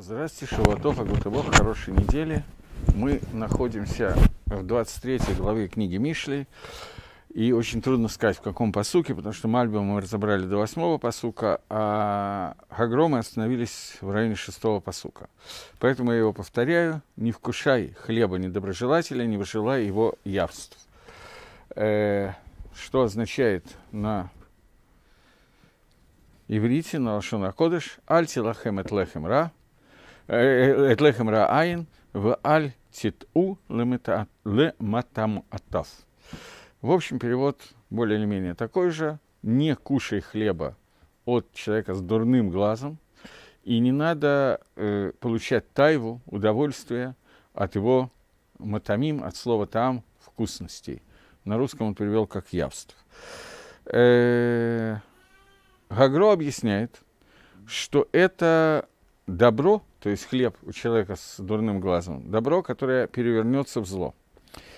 Здрасте, Шиватов, Агутыбов, хорошей недели. Мы находимся в 23 главе книги Мишли. И очень трудно сказать, в каком посуке, потому что Мальбим мы разобрали до 8 посука, а Хагромы остановились в районе 6 посука. Поэтому я его повторяю. «Не вкушай хлеба недоброжелателя, не выжелай его явств». Э, что означает на иврите, на Лашона Кодыш, «Альти лахем ра», את לחם רעיין ואל титу лематам атас. В общем, перевод более или менее такой же. Не кушай хлеба от человека с дурным глазом, и не надо э, получать тайву, удовольствие от его матамим, от слова там вкусностей. На русском он перевел как явств. Э, Гагро объясняет, что это добро, то есть хлеб у человека с дурным глазом, добро, которое перевернется в зло.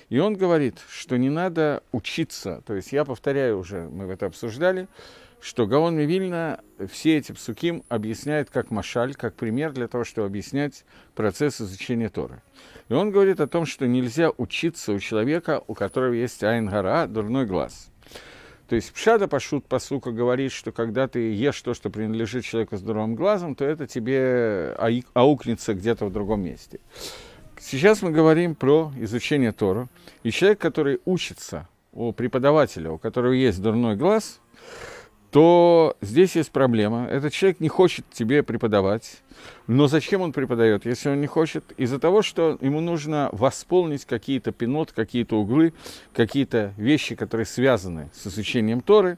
И он говорит, что не надо учиться, то есть я повторяю уже, мы это обсуждали, что Гаон Мивильна все эти псуким объясняет как машаль, как пример для того, чтобы объяснять процесс изучения Торы. И он говорит о том, что нельзя учиться у человека, у которого есть айнгара, дурной глаз – то есть Пшада Пашут Пасука говорит, что когда ты ешь то, что принадлежит человеку с здоровым глазом, то это тебе аукнется где-то в другом месте. Сейчас мы говорим про изучение Тора. И человек, который учится у преподавателя, у которого есть дурной глаз, то здесь есть проблема. Этот человек не хочет тебе преподавать. Но зачем он преподает, если он не хочет? Из-за того, что ему нужно восполнить какие-то пинот, какие-то углы, какие-то вещи, которые связаны с изучением Торы,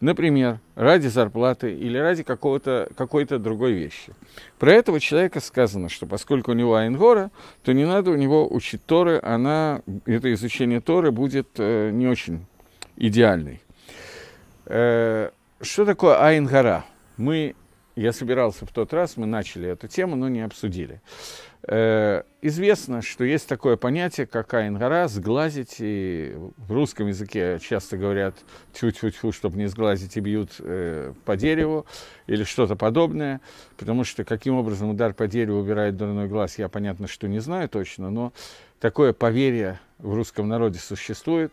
например, ради зарплаты или ради какого-то, какой-то другой вещи. Про этого человека сказано, что поскольку у него Айнгора, то не надо у него учить Торы, она, это изучение Торы будет э, не очень идеальной. Э, что такое Айнгара? Мы, я собирался в тот раз, мы начали эту тему, но не обсудили. Э, известно, что есть такое понятие, как Айнгара, сглазить, и в русском языке часто говорят тю-тю-тю, чтобы не сглазить, и бьют э, по дереву, или что-то подобное, потому что каким образом удар по дереву убирает дурной глаз, я, понятно, что не знаю точно, но такое поверье в русском народе существует.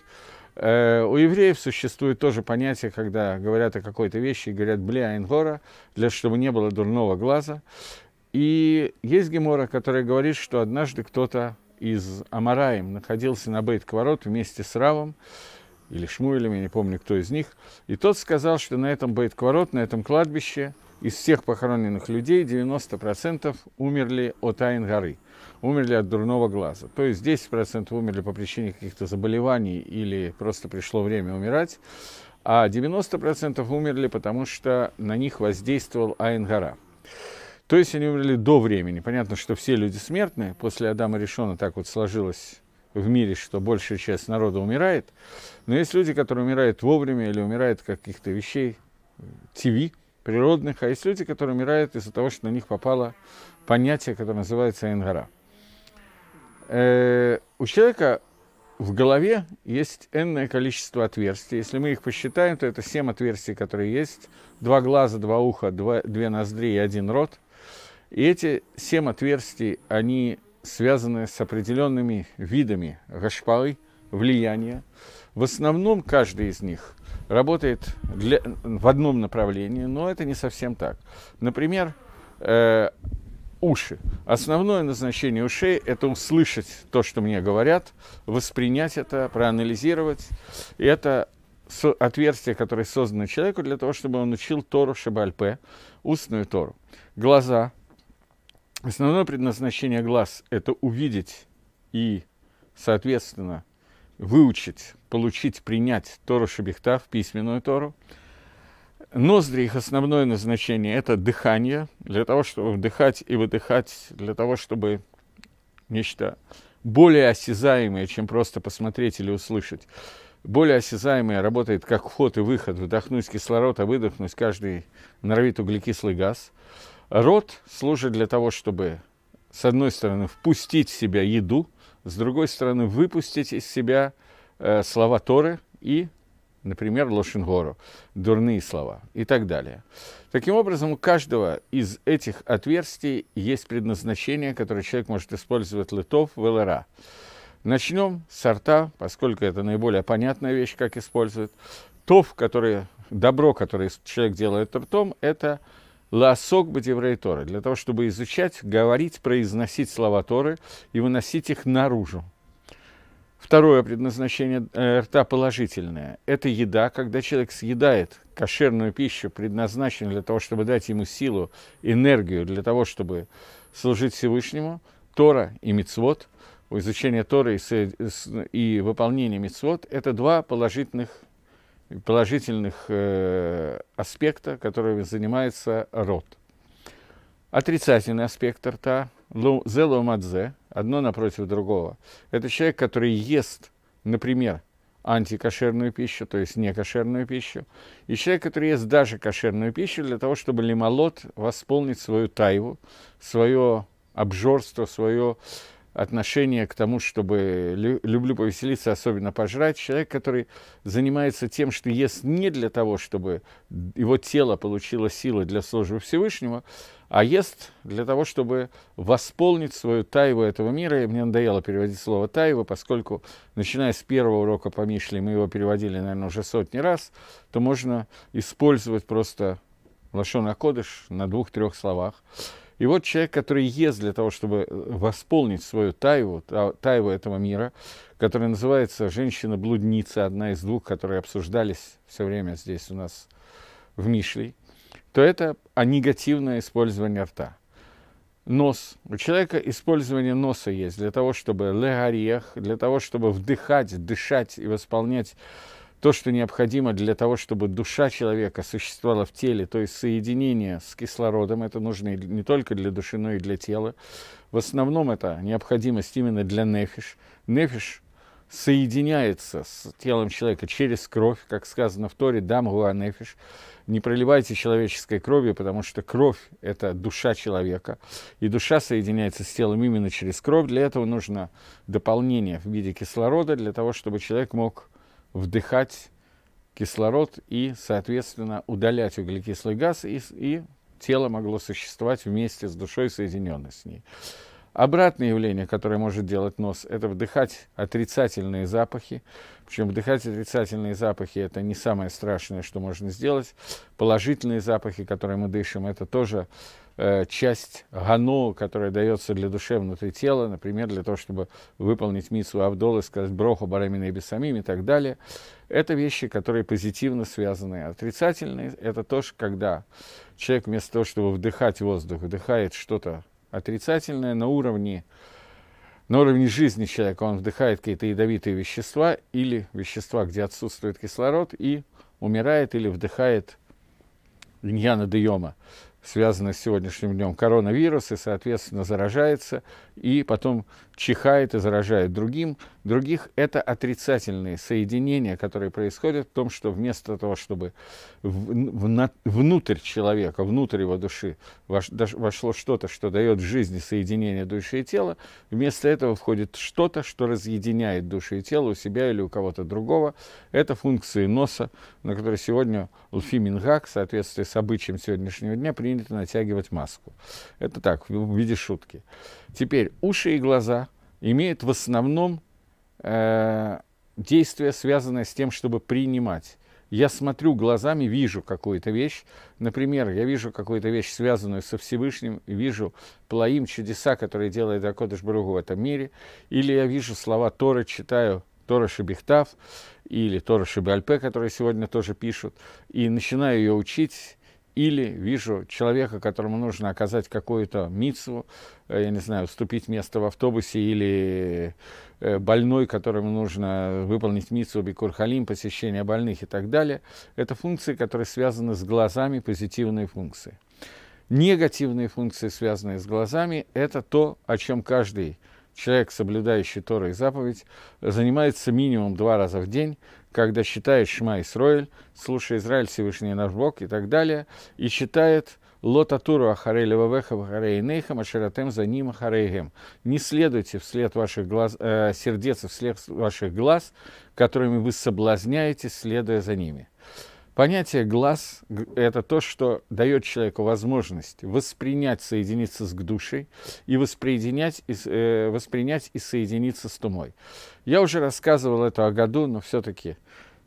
Э, у евреев существует тоже понятие, когда говорят о какой-то вещи и говорят «бля ингора», для чтобы не было дурного глаза. И есть Гемора, которая говорит, что однажды кто-то из Амараем находился на Бейт-Кварот вместе с Равом, или Шмуэлем, я не помню, кто из них, и тот сказал, что на этом Бейт-Кварот, на этом кладбище из всех похороненных людей 90% умерли от Айн-горы – умерли от дурного глаза. То есть 10% умерли по причине каких-то заболеваний или просто пришло время умирать, а 90% умерли, потому что на них воздействовал Айнгара. То есть они умерли до времени. Понятно, что все люди смертны. После Адама Решона так вот сложилось в мире, что большая часть народа умирает. Но есть люди, которые умирают вовремя или умирают каких-то вещей, ТВ, природных, а есть люди, которые умирают из-за того, что на них попало понятие, которое называется Энгара э, у человека в голове есть энное количество отверстий. Если мы их посчитаем, то это семь отверстий, которые есть. Два глаза, два уха, два, две ноздри и один рот. И эти семь отверстий, они связаны с определенными видами гашпалы, влияния. В основном каждый из них работает для, в одном направлении, но это не совсем так. Например, э, уши. Основное назначение ушей – это услышать то, что мне говорят, воспринять это, проанализировать. И это отверстие, которое создано человеку для того, чтобы он учил Тору Шабальпе, устную Тору. Глаза. Основное предназначение глаз – это увидеть и, соответственно, выучить, получить, принять Тору Шабихта в письменную Тору – Ноздри, их основное назначение – это дыхание, для того, чтобы вдыхать и выдыхать, для того, чтобы нечто более осязаемое, чем просто посмотреть или услышать. Более осязаемое работает как вход и выход, вдохнуть кислород, а выдохнуть каждый норовит углекислый газ. Рот служит для того, чтобы, с одной стороны, впустить в себя еду, с другой стороны, выпустить из себя э, слова Торы и например, Лошингору, дурные слова и так далее. Таким образом, у каждого из этих отверстий есть предназначение, которое человек может использовать литов в ЛРА. Начнем с рта, поскольку это наиболее понятная вещь, как использовать. Тов, которое, добро, которое человек делает ртом, это лосок бадеврей Торы, для того, чтобы изучать, говорить, произносить слова Торы и выносить их наружу, Второе предназначение э, рта положительное. Это еда, когда человек съедает кошерную пищу, предназначенную для того, чтобы дать ему силу, энергию, для того, чтобы служить Всевышнему, Тора и Мицвод, изучение Торы и выполнение Мицвод, это два положительных положительных э, аспекта, которыми занимается род. Отрицательный аспект рта зе ломадзе, одно напротив другого. Это человек, который ест, например, антикошерную пищу, то есть некошерную пищу, и человек, который ест даже кошерную пищу для того, чтобы лимолот восполнить свою тайву, свое обжорство, свое отношение к тому, чтобы люблю повеселиться, особенно пожрать. Человек, который занимается тем, что ест не для того, чтобы его тело получило силы для службы Всевышнего, а ест для того, чтобы восполнить свою тайву этого мира. И мне надоело переводить слово тайва, поскольку, начиная с первого урока по Мишле, мы его переводили, наверное, уже сотни раз, то можно использовать просто лошона кодыш на двух-трех словах. И вот человек, который ест для того, чтобы восполнить свою тайву, тайву этого мира, которая называется «Женщина-блудница», одна из двух, которые обсуждались все время здесь у нас в Мишле, то это а негативное использование рта. Нос. У человека использование носа есть для того, чтобы легарех, для того, чтобы вдыхать, дышать и восполнять то, что необходимо для того, чтобы душа человека существовала в теле, то есть соединение с кислородом, это нужно не только для души, но и для тела. В основном это необходимость именно для нефиш. Нефиш соединяется с телом человека через кровь, как сказано в Торе, дам гуа нефиш не проливайте человеческой крови, потому что кровь – это душа человека, и душа соединяется с телом именно через кровь. Для этого нужно дополнение в виде кислорода, для того, чтобы человек мог вдыхать кислород и, соответственно, удалять углекислый газ, и, и тело могло существовать вместе с душой, соединенной с ней. Обратное явление, которое может делать нос, это вдыхать отрицательные запахи. Причем вдыхать отрицательные запахи – это не самое страшное, что можно сделать. Положительные запахи, которые мы дышим, это тоже э, часть гано, которая дается для души внутри тела, например, для того, чтобы выполнить митсу Авдолы, сказать броху, барамина и бесамим и так далее. Это вещи, которые позитивно связаны. Отрицательные – это тоже, когда человек вместо того, чтобы вдыхать воздух, вдыхает что-то отрицательное на уровне, на уровне жизни человека. Он вдыхает какие-то ядовитые вещества или вещества, где отсутствует кислород, и умирает или вдыхает иньяна дейома, связанная с сегодняшним днем коронавирус, и, соответственно, заражается, и потом чихает и заражает другим, других, это отрицательные соединения, которые происходят в том, что вместо того, чтобы в, в, внутрь человека, внутрь его души вошло что-то, что дает в жизни соединение души и тела, вместо этого входит что-то, что разъединяет душу и тело у себя или у кого-то другого. Это функции носа, на которые сегодня Лфи Мингак, в соответствии с обычаем сегодняшнего дня, принято натягивать маску. Это так, в виде шутки. Теперь уши и глаза имеют в основном э, действие, связанное с тем, чтобы принимать. Я смотрю глазами, вижу какую-то вещь. Например, я вижу какую-то вещь, связанную со Всевышним, и вижу плаим чудеса, которые делает Акодыш Бругу в этом мире. Или я вижу слова Тора, читаю Тора Шебехтав или Тора Шебальпе, которые сегодня тоже пишут, и начинаю ее учить или вижу человека, которому нужно оказать какую-то мицу, э, я не знаю, вступить место в автобусе, или э, больной, которому нужно выполнить мицу бикурхалим, посещение больных и так далее. Это функции, которые связаны с глазами, позитивные функции. Негативные функции, связанные с глазами, это то, о чем каждый человек, соблюдающий Тора и заповедь, занимается минимум два раза в день, когда читает Шма Исроэль, слушая Израиль, Всевышний наш Бог и так далее, и читает Лотатуру Ахарей Левавеха Ахарей Нейхам, Ашератем за ним Ахарейгем. Не следуйте вслед ваших глаз, э, сердец вслед ваших глаз, которыми вы соблазняете, следуя за ними. Понятие «глаз» — это то, что дает человеку возможность воспринять, соединиться с душей и воспринять и, э, воспринять и соединиться с тумой. Я уже рассказывал это о году, но все-таки,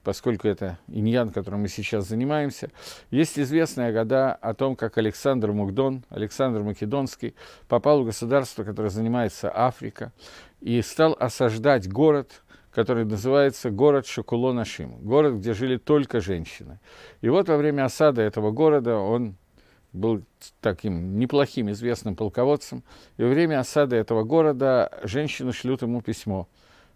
поскольку это иньян, которым мы сейчас занимаемся, есть известная года о том, как Александр Мукдон, Александр Македонский, попал в государство, которое занимается Африка, и стал осаждать город – который называется город Шакулонашим, город, где жили только женщины. И вот во время осады этого города он был таким неплохим известным полководцем, и во время осады этого города женщины шлют ему письмо,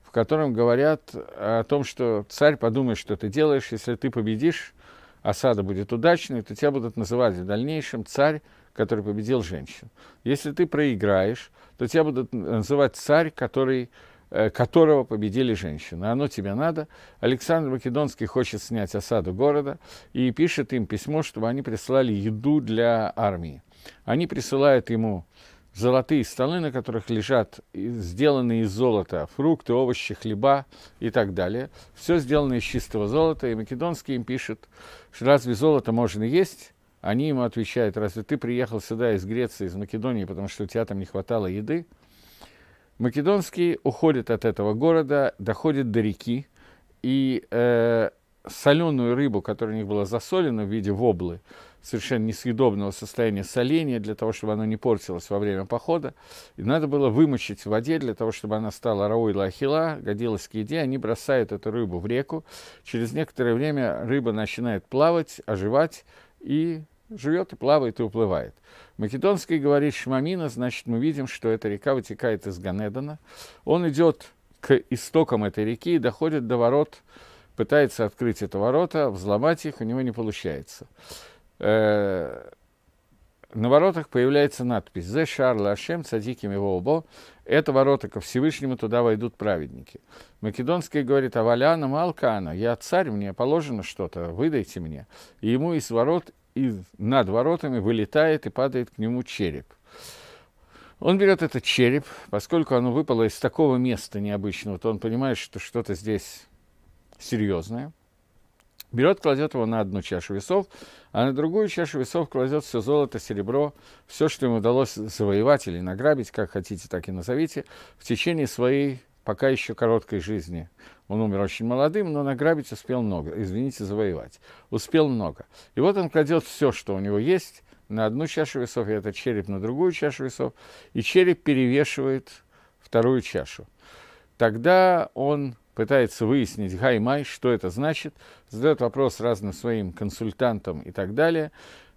в котором говорят о том, что царь подумает, что ты делаешь, если ты победишь, осада будет удачной, то тебя будут называть в дальнейшем царь, который победил женщин. Если ты проиграешь, то тебя будут называть царь, который Э, которого победили женщины. Оно тебе надо. Александр Македонский хочет снять осаду города и пишет им письмо, чтобы они прислали еду для армии. Они присылают ему золотые столы, на которых лежат сделанные из золота фрукты, овощи, хлеба и так далее. Все сделано из чистого золота, и Македонский им пишет, что разве золото можно есть? Они ему отвечают, разве ты приехал сюда из Греции, из Македонии, потому что у тебя там не хватало еды? Македонский уходит от этого города, доходит до реки, и э, соленую рыбу, которая у них была засолена в виде воблы, совершенно несъедобного состояния соления, для того, чтобы она не портилась во время похода. И надо было вымочить в воде, для того, чтобы она стала рауила ахила, годилась к еде. Они бросают эту рыбу в реку. Через некоторое время рыба начинает плавать, оживать и живет и плавает и уплывает. Македонский говорит Шмамина, значит, мы видим, что эта река вытекает из Ганедана. Он идет к истокам этой реки и доходит до ворот, пытается открыть это ворота, взломать их, у него не получается. Э, на воротах появляется надпись «Зе Шарла Ашем Цадиким его обо» «Это ворота ко Всевышнему, туда войдут праведники». Македонский говорит «Аваляна Малкана, я царь, мне положено что-то, выдайте мне». И ему из ворот из, над воротами вылетает и падает к нему череп. Он берет этот череп, поскольку оно выпало из такого места необычного, то он понимает, что что-то здесь серьезное. Берет, кладет его на одну чашу весов, а на другую чашу весов кладет все золото, серебро, все, что ему удалось завоевать или награбить, как хотите, так и назовите, в течение своей пока еще короткой жизни, он умер очень молодым, но награбить успел много, извините, завоевать. Успел много. И вот он кладет все, что у него есть, на одну чашу весов, и этот череп на другую чашу весов, и череп перевешивает вторую чашу. Тогда он пытается выяснить гаймай, что это значит, задает вопрос разным своим консультантам и так далее.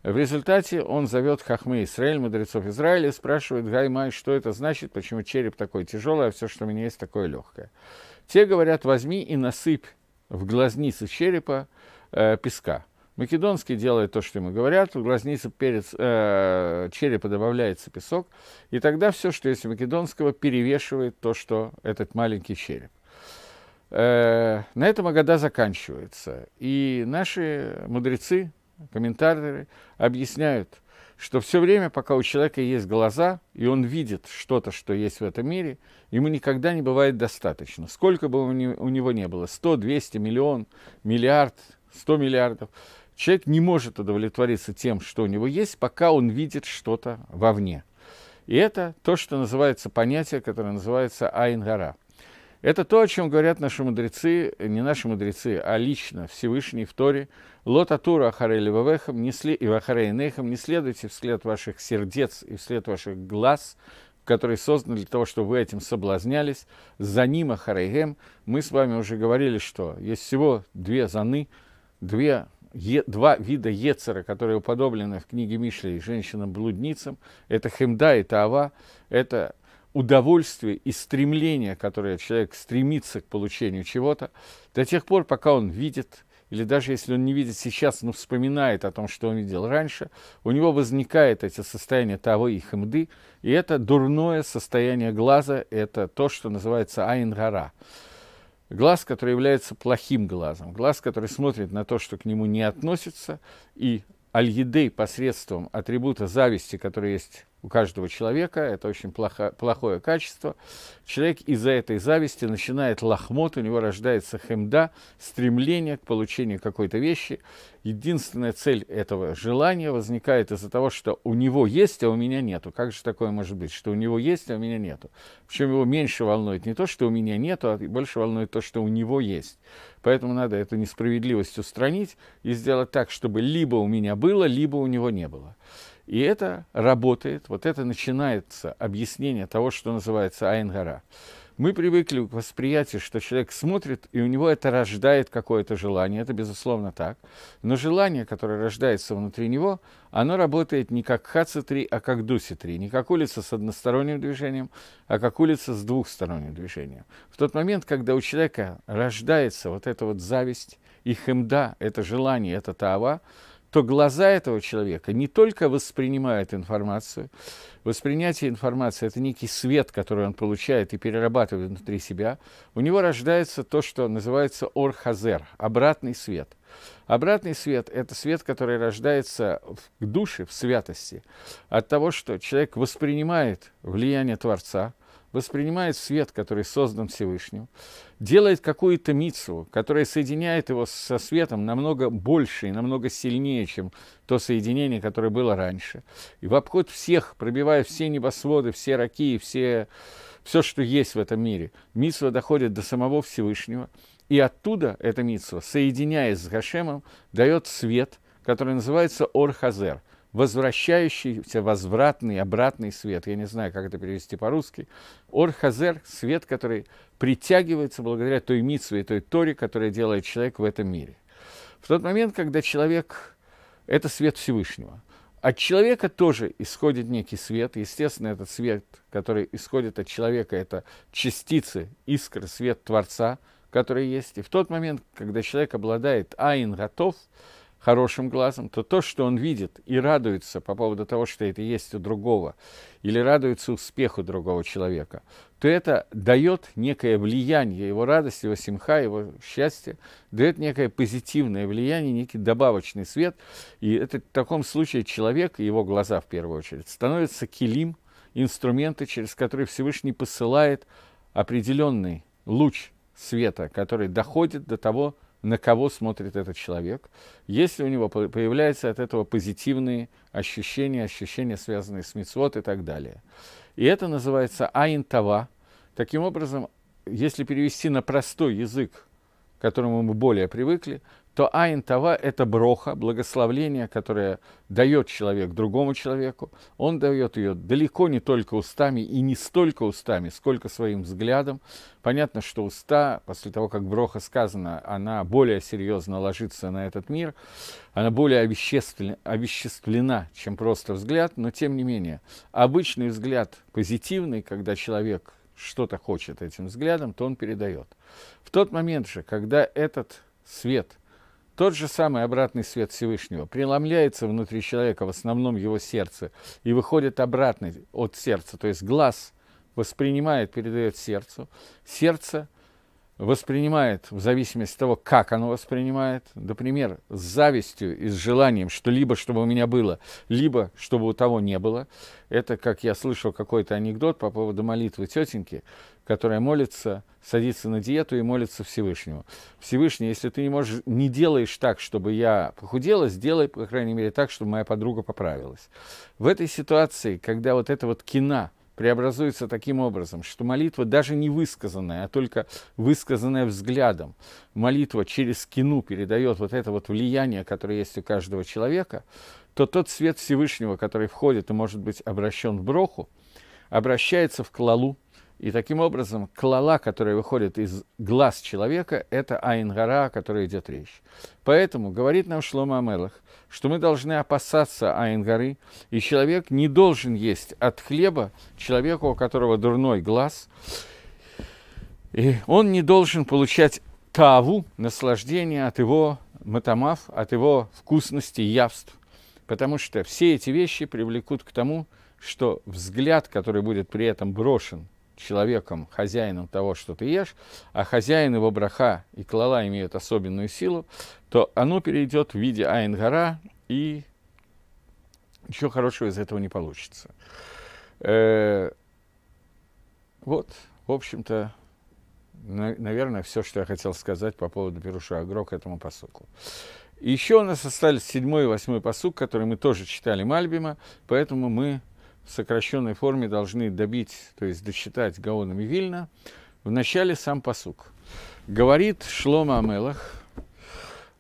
В результате он зовет Хахмы Израиль, мудрецов Израиля, и спрашивает Гаймай, что это значит, почему череп такой тяжелый, а все, что у меня есть, такое легкое. Те говорят, возьми и насыпь в глазницы черепа э, песка. Македонский делает то, что ему говорят, в глазницы перец, э, черепа добавляется песок, и тогда все, что есть у Македонского, перевешивает то, что этот маленький череп. Э, на этом Агада заканчивается. И наши мудрецы, комментаторы объясняют – что все время, пока у человека есть глаза, и он видит что-то, что есть в этом мире, ему никогда не бывает достаточно. Сколько бы у него ни было, 100, 200, миллион, миллиард, 100 миллиардов, человек не может удовлетвориться тем, что у него есть, пока он видит что-то вовне. И это то, что называется понятие, которое называется айнгара. Это то, о чем говорят наши мудрецы, не наши мудрецы, а лично Всевышний в Торе. Лота Тура Ахарели Вавехам, и Вахарей не следуйте вслед ваших сердец и вслед ваших глаз, которые созданы для того, чтобы вы этим соблазнялись. За ним Ахарейгем. Мы с вами уже говорили, что есть всего две заны, две Е, два вида Ецера, которые уподоблены в книге Мишли женщинам-блудницам, это Хемда и Таава, это удовольствие и стремление, которое человек стремится к получению чего-то, до тех пор, пока он видит, или даже если он не видит сейчас, но вспоминает о том, что он видел раньше, у него возникает это состояние того и хмды, и это дурное состояние глаза, это то, что называется айнгара. Глаз, который является плохим глазом, глаз, который смотрит на то, что к нему не относится, и аль посредством атрибута зависти, который есть у каждого человека, это очень плохо, плохое качество. Человек из-за этой зависти начинает лохмот, у него рождается хемда, стремление к получению какой-то вещи. Единственная цель этого желания возникает из-за того, что у него есть, а у меня нету. Как же такое может быть, что у него есть, а у меня нету? Причем его меньше волнует не то, что у меня нету, а больше волнует то, что у него есть. Поэтому надо эту несправедливость устранить и сделать так, чтобы либо у меня было, либо у него не было. И это работает, вот это начинается объяснение того, что называется Айнгара. Мы привыкли к восприятию, что человек смотрит, и у него это рождает какое-то желание. Это, безусловно, так. Но желание, которое рождается внутри него, оно работает не как хаци а как дуси Не как улица с односторонним движением, а как улица с двухсторонним движением. В тот момент, когда у человека рождается вот эта вот зависть, и хемда, это желание, это таава, то глаза этого человека не только воспринимают информацию, воспринятие информации – это некий свет, который он получает и перерабатывает внутри себя, у него рождается то, что называется орхазер – обратный свет. Обратный свет – это свет, который рождается в душе, в святости, от того, что человек воспринимает влияние Творца – воспринимает свет, который создан Всевышним, делает какую-то мицу, которая соединяет его со светом намного больше и намного сильнее, чем то соединение, которое было раньше. И в обход всех, пробивая все небосводы, все раки, все, все, что есть в этом мире, мицва доходит до самого Всевышнего, и оттуда эта мицва, соединяясь с Гашемом, дает свет, который называется Орхазер возвращающийся, возвратный, обратный свет. Я не знаю, как это перевести по-русски. орхазер свет, который притягивается благодаря той митсве и той торе, которая делает человек в этом мире. В тот момент, когда человек – это свет Всевышнего. От человека тоже исходит некий свет. Естественно, этот свет, который исходит от человека, это частицы, искры, свет Творца, который есть. И в тот момент, когда человек обладает айн готов, хорошим глазом, то то, что он видит и радуется по поводу того, что это есть у другого, или радуется успеху другого человека, то это дает некое влияние, его радость, его симха, его счастье, дает некое позитивное влияние, некий добавочный свет. И это, в таком случае человек, его глаза в первую очередь, становятся килим, инструменты, через которые Всевышний посылает определенный луч света, который доходит до того, на кого смотрит этот человек, если у него появляются от этого позитивные ощущения, ощущения, связанные с мицвод и так далее. И это называется аинтава. Таким образом, если перевести на простой язык, к которому мы более привыкли, то Айн Тава – это броха, благословление, которое дает человек другому человеку. Он дает ее далеко не только устами и не столько устами, сколько своим взглядом. Понятно, что уста, после того, как броха сказана, она более серьезно ложится на этот мир, она более обеществлена, чем просто взгляд, но тем не менее, обычный взгляд позитивный, когда человек что-то хочет этим взглядом, то он передает. В тот момент же, когда этот свет – тот же самый обратный свет Всевышнего преломляется внутри человека, в основном его сердце, и выходит обратный от сердца, то есть глаз воспринимает, передает сердцу, сердце – воспринимает в зависимости от того, как оно воспринимает. Например, с завистью и с желанием, что либо чтобы у меня было, либо чтобы у того не было. Это, как я слышал какой-то анекдот по поводу молитвы тетеньки, которая молится, садится на диету и молится Всевышнему. Всевышний, если ты не можешь, не делаешь так, чтобы я похудела, сделай, по крайней мере, так, чтобы моя подруга поправилась. В этой ситуации, когда вот это вот кино – преобразуется таким образом, что молитва даже не высказанная, а только высказанная взглядом, молитва через кину передает вот это вот влияние, которое есть у каждого человека, то тот свет Всевышнего, который входит и может быть обращен в броху, обращается в клалу, и таким образом клала, которая выходит из глаз человека, это айнгара, о которой идет речь. Поэтому говорит нам Шлома Амелах – что мы должны опасаться Айнгары, и человек не должен есть от хлеба человеку, у которого дурной глаз, и он не должен получать таву, наслаждение от его матамав, от его вкусности явств, потому что все эти вещи привлекут к тому, что взгляд, который будет при этом брошен человеком, хозяином того, что ты ешь, а хозяин его браха и клала имеют особенную силу, то оно перейдет в виде айнгара, и ничего хорошего из этого не получится. э вот, в общем-то, на- наверное, все, что я хотел сказать по поводу Перуша Агро к этому посылку. Еще у нас остались седьмой и восьмой посук, который мы тоже читали Мальбима, поэтому мы в сокращенной форме должны добить, то есть досчитать Гаонами Вильна, вначале сам посук. Говорит Шлома Амелах,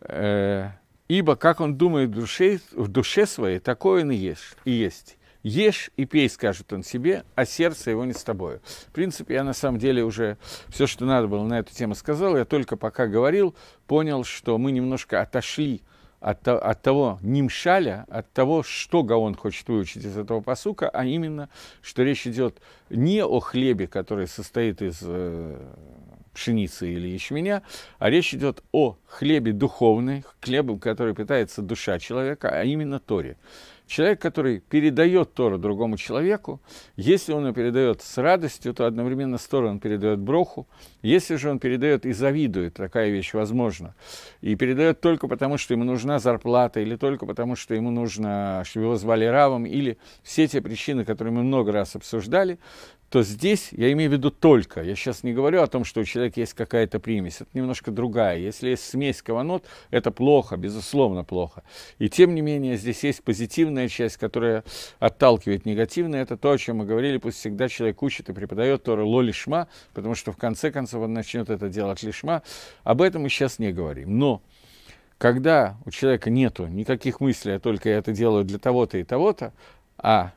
э, ибо как он думает в душе, в душе своей, такое он и есть. И есть. Ешь и пей, скажет он себе, а сердце его не с тобою. В принципе, я на самом деле уже все, что надо было на эту тему сказал. Я только пока говорил, понял, что мы немножко отошли от, от того нимшаля, от того, что Гаон хочет выучить из этого посука, а именно, что речь идет не о хлебе, который состоит из э, пшеницы или ячменя, а речь идет о хлебе духовной, хлебом, который питается душа человека, а именно Торе. Человек, который передает Тору другому человеку, если он ее передает с радостью, то одновременно с Торой он передает броху. Если же он передает и завидует, такая вещь возможна, и передает только потому, что ему нужна зарплата, или только потому, что ему нужно, чтобы его звали Равом, или все те причины, которые мы много раз обсуждали, то здесь я имею в виду только. Я сейчас не говорю о том, что у человека есть какая-то примесь. Это немножко другая. Если есть смесь каванот, это плохо, безусловно плохо. И тем не менее, здесь есть позитивная часть, которая отталкивает негативное. Это то, о чем мы говорили. Пусть всегда человек учит и преподает Тору ло лишма, потому что в конце концов он начнет это делать лишма. Об этом мы сейчас не говорим. Но когда у человека нету никаких мыслей, а только я это делаю для того-то и того-то, а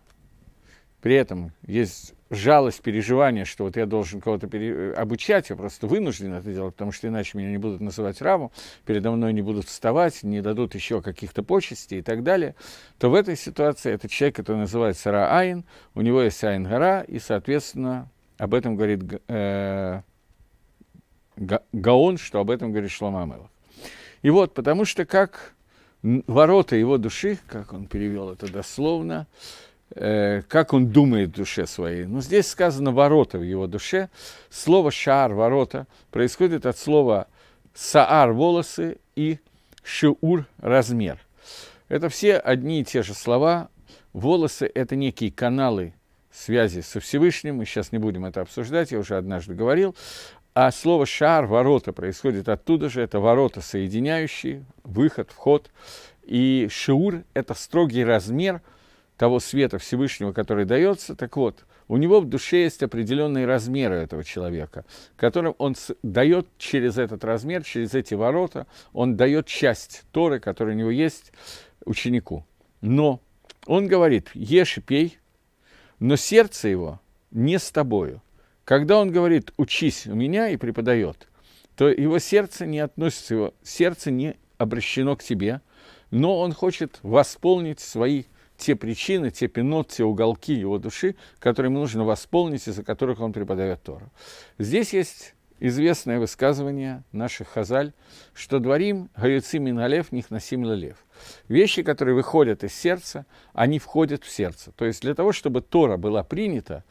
при этом есть жалость, переживание, что вот я должен кого-то пере... Э, обучать, я просто вынужден это делать, потому что иначе меня не будут называть раму, передо мной не будут вставать, не дадут еще каких-то почестей и так далее, то в этой ситуации этот человек, который называется Раайн, у него есть Айн гара и, соответственно, об этом говорит э, Гаон, что об этом говорит Шлома Амелах. И вот, потому что как ворота его души, как он перевел это дословно, Э, как он думает в душе своей. Но здесь сказано «ворота» в его душе. Слово "шар" – «ворота» происходит от слова «саар» – «волосы» и «шиур» – «размер». Это все одни и те же слова. Волосы – это некие каналы связи со Всевышним. Мы сейчас не будем это обсуждать, я уже однажды говорил. А слово «шар» – «ворота» происходит оттуда же. Это ворота, соединяющие, выход, вход. И «шиур» – это строгий размер – того света Всевышнего, который дается, так вот, у него в душе есть определенные размеры этого человека, которым он дает через этот размер, через эти ворота, он дает часть Торы, которая у него есть, ученику. Но он говорит, ешь и пей, но сердце его не с тобою. Когда он говорит, учись у меня и преподает, то его сердце не относится, его сердце не обращено к тебе, но он хочет восполнить свои те причины, те пенот, те уголки его души, которые ему нужно восполнить, из-за которых он преподает Тору. Здесь есть известное высказывание наших хазаль, что дворим гаюци миналев, нихнасим лев. Вещи, которые выходят из сердца, они входят в сердце. То есть для того, чтобы Тора была принята,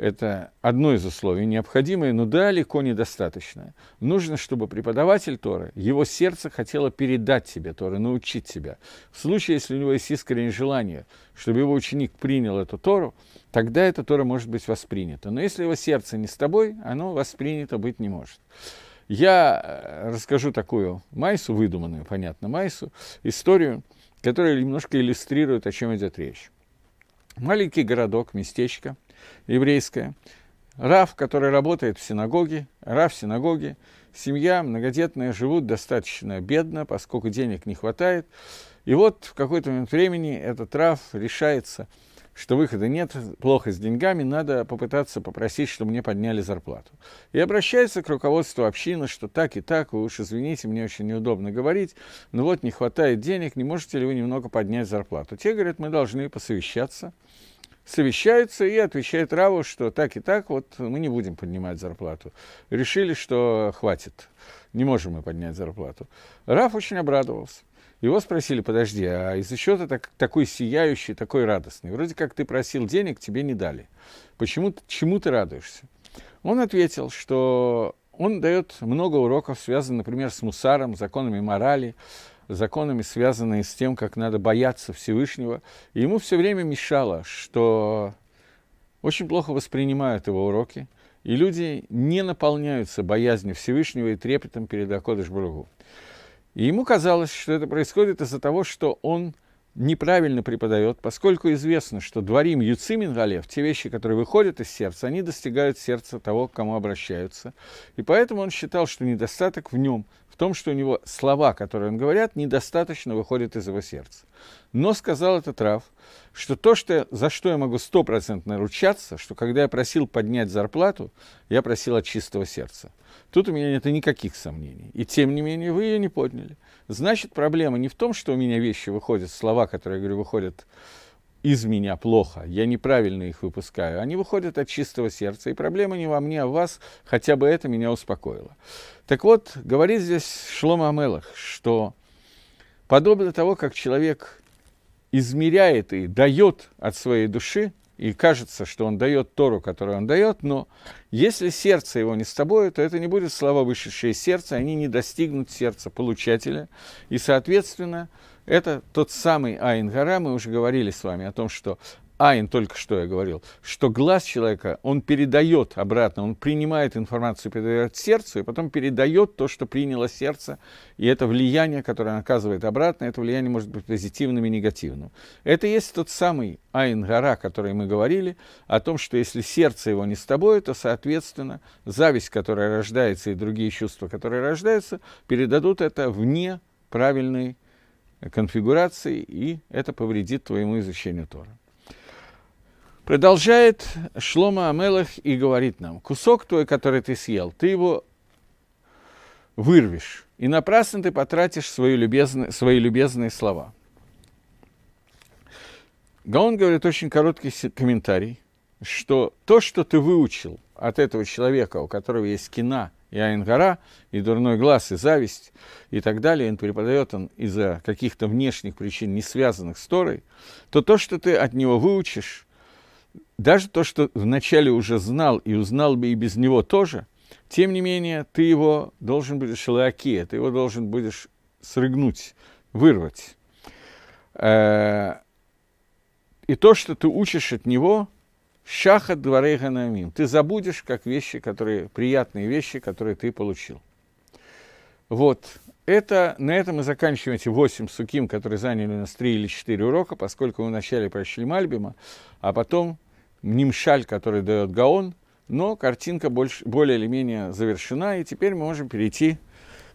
это одно из условий необходимое, но далеко недостаточное. Нужно, чтобы преподаватель Торы, его сердце хотело передать тебе Торы, научить тебя. В случае, если у него есть искреннее желание, чтобы его ученик принял эту Тору, тогда эта Тора может быть воспринята. Но если его сердце не с тобой, оно воспринято быть не может. Я э, расскажу такую Майсу, выдуманную, понятно, Майсу, историю, которая немножко иллюстрирует, о чем идет речь. Маленький городок, местечко – еврейская. Рав, который работает в синагоге, Рав синагоги, семья многодетная, живут достаточно бедно, поскольку денег не хватает. И вот в какой-то момент времени этот Рав решается, что выхода нет, плохо с деньгами, надо попытаться попросить, чтобы мне подняли зарплату. И обращается к руководству общины, что так и так, вы уж извините, мне очень неудобно говорить, но вот не хватает денег, не можете ли вы немного поднять зарплату? Те говорят, мы должны посовещаться, совещаются и отвечает Раву, что так и так, вот мы не будем поднимать зарплату. Решили, что хватит, не можем мы поднять зарплату. Рав очень обрадовался. Его спросили, подожди, а из-за чего ты так, такой сияющий, такой радостный? Вроде как ты просил денег, тебе не дали. Почему, чему ты радуешься? Он ответил, что он дает много уроков, связанных, например, с мусаром, законами морали, законами, связанные с тем, как надо бояться Всевышнего. И ему все время мешало, что очень плохо воспринимают его уроки, и люди не наполняются боязнью Всевышнего и трепетом перед Акодыш Бругу. И ему казалось, что это происходит из-за того, что он неправильно преподает, поскольку известно, что дворим юцимин галев, те вещи, которые выходят из сердца, они достигают сердца того, к кому обращаются. И поэтому он считал, что недостаток в нем, том, что у него слова, которые он говорит, недостаточно выходят из его сердца. Но сказал этот Рав, что то, что, за что я могу стопроцентно ручаться, что когда я просил поднять зарплату, я просил от чистого сердца. Тут у меня нет никаких сомнений. И тем не менее вы ее не подняли. Значит, проблема не в том, что у меня вещи выходят, слова, которые я говорю, выходят из меня плохо, я неправильно их выпускаю. Они выходят от чистого сердца, и проблема не во мне, а в вас, хотя бы это меня успокоило. Так вот, говорит здесь Шлома Амелах, что подобно того, как человек измеряет и дает от своей души, и кажется, что он дает Тору, которую он дает, но если сердце его не с тобой, то это не будет слова, вышедшие из сердца, они не достигнут сердца получателя, и, соответственно, это тот самый Айн Гора, мы уже говорили с вами о том, что Айн, только что я говорил, что глаз человека, он передает обратно, он принимает информацию, передает сердцу, и потом передает то, что приняло сердце, и это влияние, которое он оказывает обратно, это влияние может быть позитивным и негативным. Это есть тот самый Айн Гора, о котором мы говорили, о том, что если сердце его не с тобой, то, соответственно, зависть, которая рождается, и другие чувства, которые рождаются, передадут это вне правильной конфигурации, и это повредит твоему изучению Тора. Продолжает Шлома Амелах и говорит нам, кусок твой, который ты съел, ты его вырвешь, и напрасно ты потратишь свои любезные, свои любезные слова. Гаон говорит очень короткий комментарий, что то, что ты выучил от этого человека, у которого есть кина – и Айнгара, и дурной глаз, и зависть, и так далее, он преподает он из-за каких-то внешних причин, не связанных с Торой, то то, что ты от него выучишь, даже то, что вначале уже знал и узнал бы и без него тоже, тем не менее, ты его должен будешь лакея, ты его должен будешь срыгнуть, вырвать. Э, и то, что ты учишь от него – Шаха дворей ганамим. Ты забудешь, как вещи, которые, приятные вещи, которые ты получил. Вот. Это, на этом мы заканчиваем эти восемь суким, которые заняли у нас три или четыре урока, поскольку мы вначале прочли Мальбима, а потом Нимшаль, который дает Гаон, но картинка больше, более или менее завершена, и теперь мы можем перейти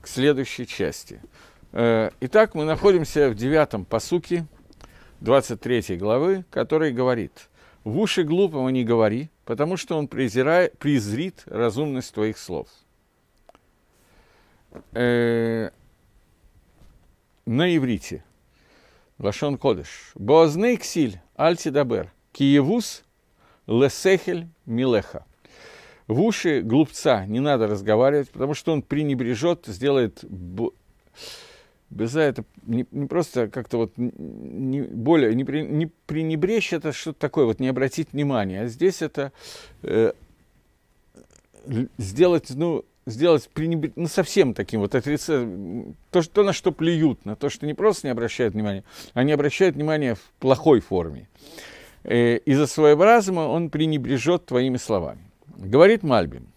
к следующей части. Э, итак, мы находимся в девятом посуке 23 главы, который говорит – в уши глупого не говори, потому что он презирает, презрит разумность твоих слов. Э, на иврите. Лашон Кодыш. Боазны ксиль, дабер киевус, лесехель, милеха. В уши глупца не надо разговаривать, потому что он пренебрежет, сделает Беза это не, не просто как-то вот не, более не, при, не пренебречь это что-то такое, вот не обратить внимания. А здесь это э, сделать, ну, сделать пренебр... ну, совсем таким вот отрицать то, что, то, на что плюют, на то, что не просто не обращают внимания, а не обращают внимания в плохой форме. Э, из-за своего разума он пренебрежет твоими словами. Говорит Мальбин.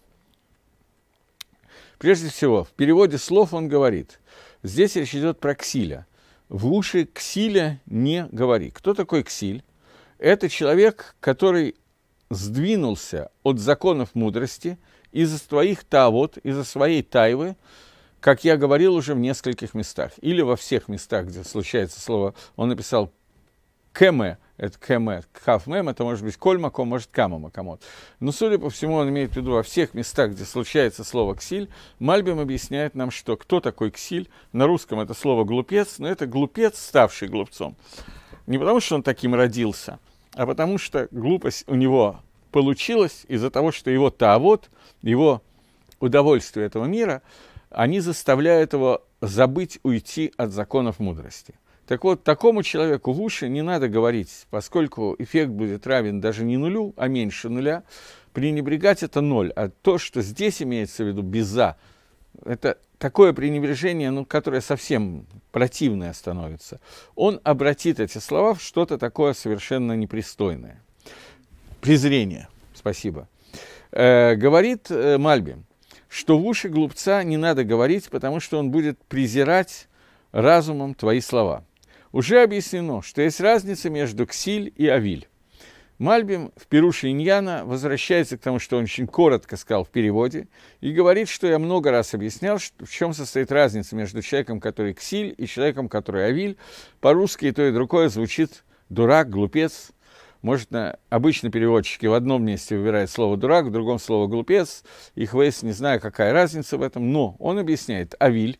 Прежде всего, в переводе слов он говорит – Здесь речь идет про ксиля. В лучше ксиля не говори. Кто такой ксиль? Это человек, который сдвинулся от законов мудрости из-за своих тавод, из-за своей тайвы, как я говорил уже в нескольких местах, или во всех местах, где случается слово, он написал кеме, это кэмет. КАФМЭМ. это может быть коль маком, может кама макомот. Но, судя по всему, он имеет в виду во всех местах, где случается слово ксиль. Мальбим объясняет нам, что кто такой ксиль. На русском это слово глупец, но это глупец, ставший глупцом. Не потому, что он таким родился, а потому что глупость у него получилась из-за того, что его таавот, его удовольствие этого мира, они заставляют его забыть уйти от законов мудрости. Так вот, такому человеку лучше не надо говорить, поскольку эффект будет равен даже не нулю, а меньше нуля. Пренебрегать это ноль, а то, что здесь имеется в виду беза, это такое пренебрежение, ну, которое совсем противное становится. Он обратит эти слова в что-то такое совершенно непристойное. Презрение. Спасибо. Э, говорит э, Мальбим, что в уши глупца не надо говорить, потому что он будет презирать разумом твои слова – уже объяснено, что есть разница между ксиль и авиль. Мальбим в Перуше Иньяна возвращается к тому, что он очень коротко сказал в переводе, и говорит, что я много раз объяснял, что, в чем состоит разница между человеком, который ксиль, и человеком, который авиль. По-русски и то, и другое звучит дурак, глупец. Может, на, обычно переводчики в одном месте выбирают слово «дурак», в другом слово «глупец». Их вейс, не знаю, какая разница в этом, но он объясняет «авиль».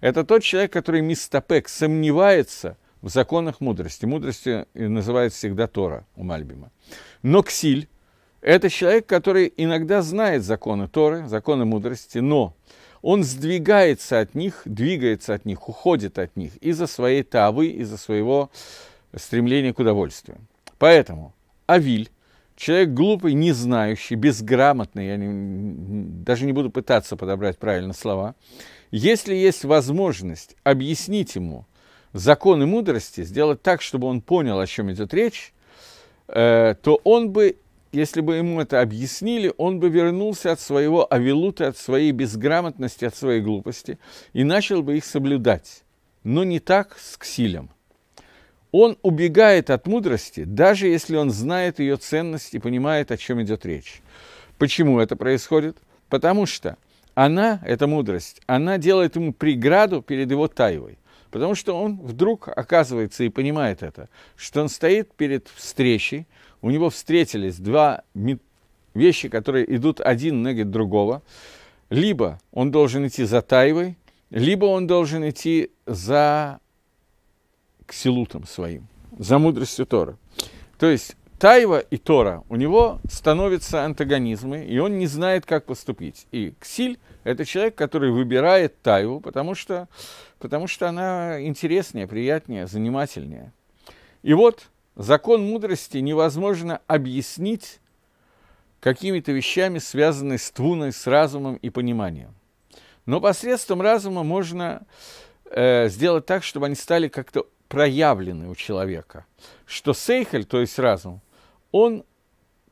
Это тот человек, который мистопек сомневается в законах мудрости. мудрости э, называют всегда Тора у Мальбима. Но Ксиль – это человек, который иногда знает законы Торы, законы мудрости, но он сдвигается от них, двигается от них, уходит от них из-за своей тавы, из-за своего стремления к удовольствию. Поэтому Авиль Человек глупый, не знающий, безграмотный, я не, даже не буду пытаться подобрать правильно слова. Если есть возможность объяснить ему законы мудрости, сделать так, чтобы он понял, о чем идет речь, э, то он бы, если бы ему это объяснили, он бы вернулся от своего авилута, от своей безграмотности, от своей глупости и начал бы их соблюдать, но не так с ксилем. Он убегает от мудрости, даже если он знает ее ценность и понимает, о чем идет речь. Почему это происходит? Потому что она, эта мудрость, она делает ему преграду перед его тайвой. Потому что он вдруг оказывается и понимает это, что он стоит перед встречей, у него встретились два вещи, которые идут один ноги другого. Либо он должен идти за Тайвой, либо он должен идти за ксилутом своим, за мудростью Тора. То есть Тайва и Тора, у него становятся антагонизмы, и он не знает, как поступить. И Ксиль – это человек, который выбирает Тайву, потому что потому что она интереснее, приятнее, занимательнее. И вот закон мудрости невозможно объяснить какими-то вещами, связанными с твуной, с разумом и пониманием. Но посредством разума можно э, сделать так, чтобы они стали как-то проявлены у человека. Что сейхель, то есть разум, он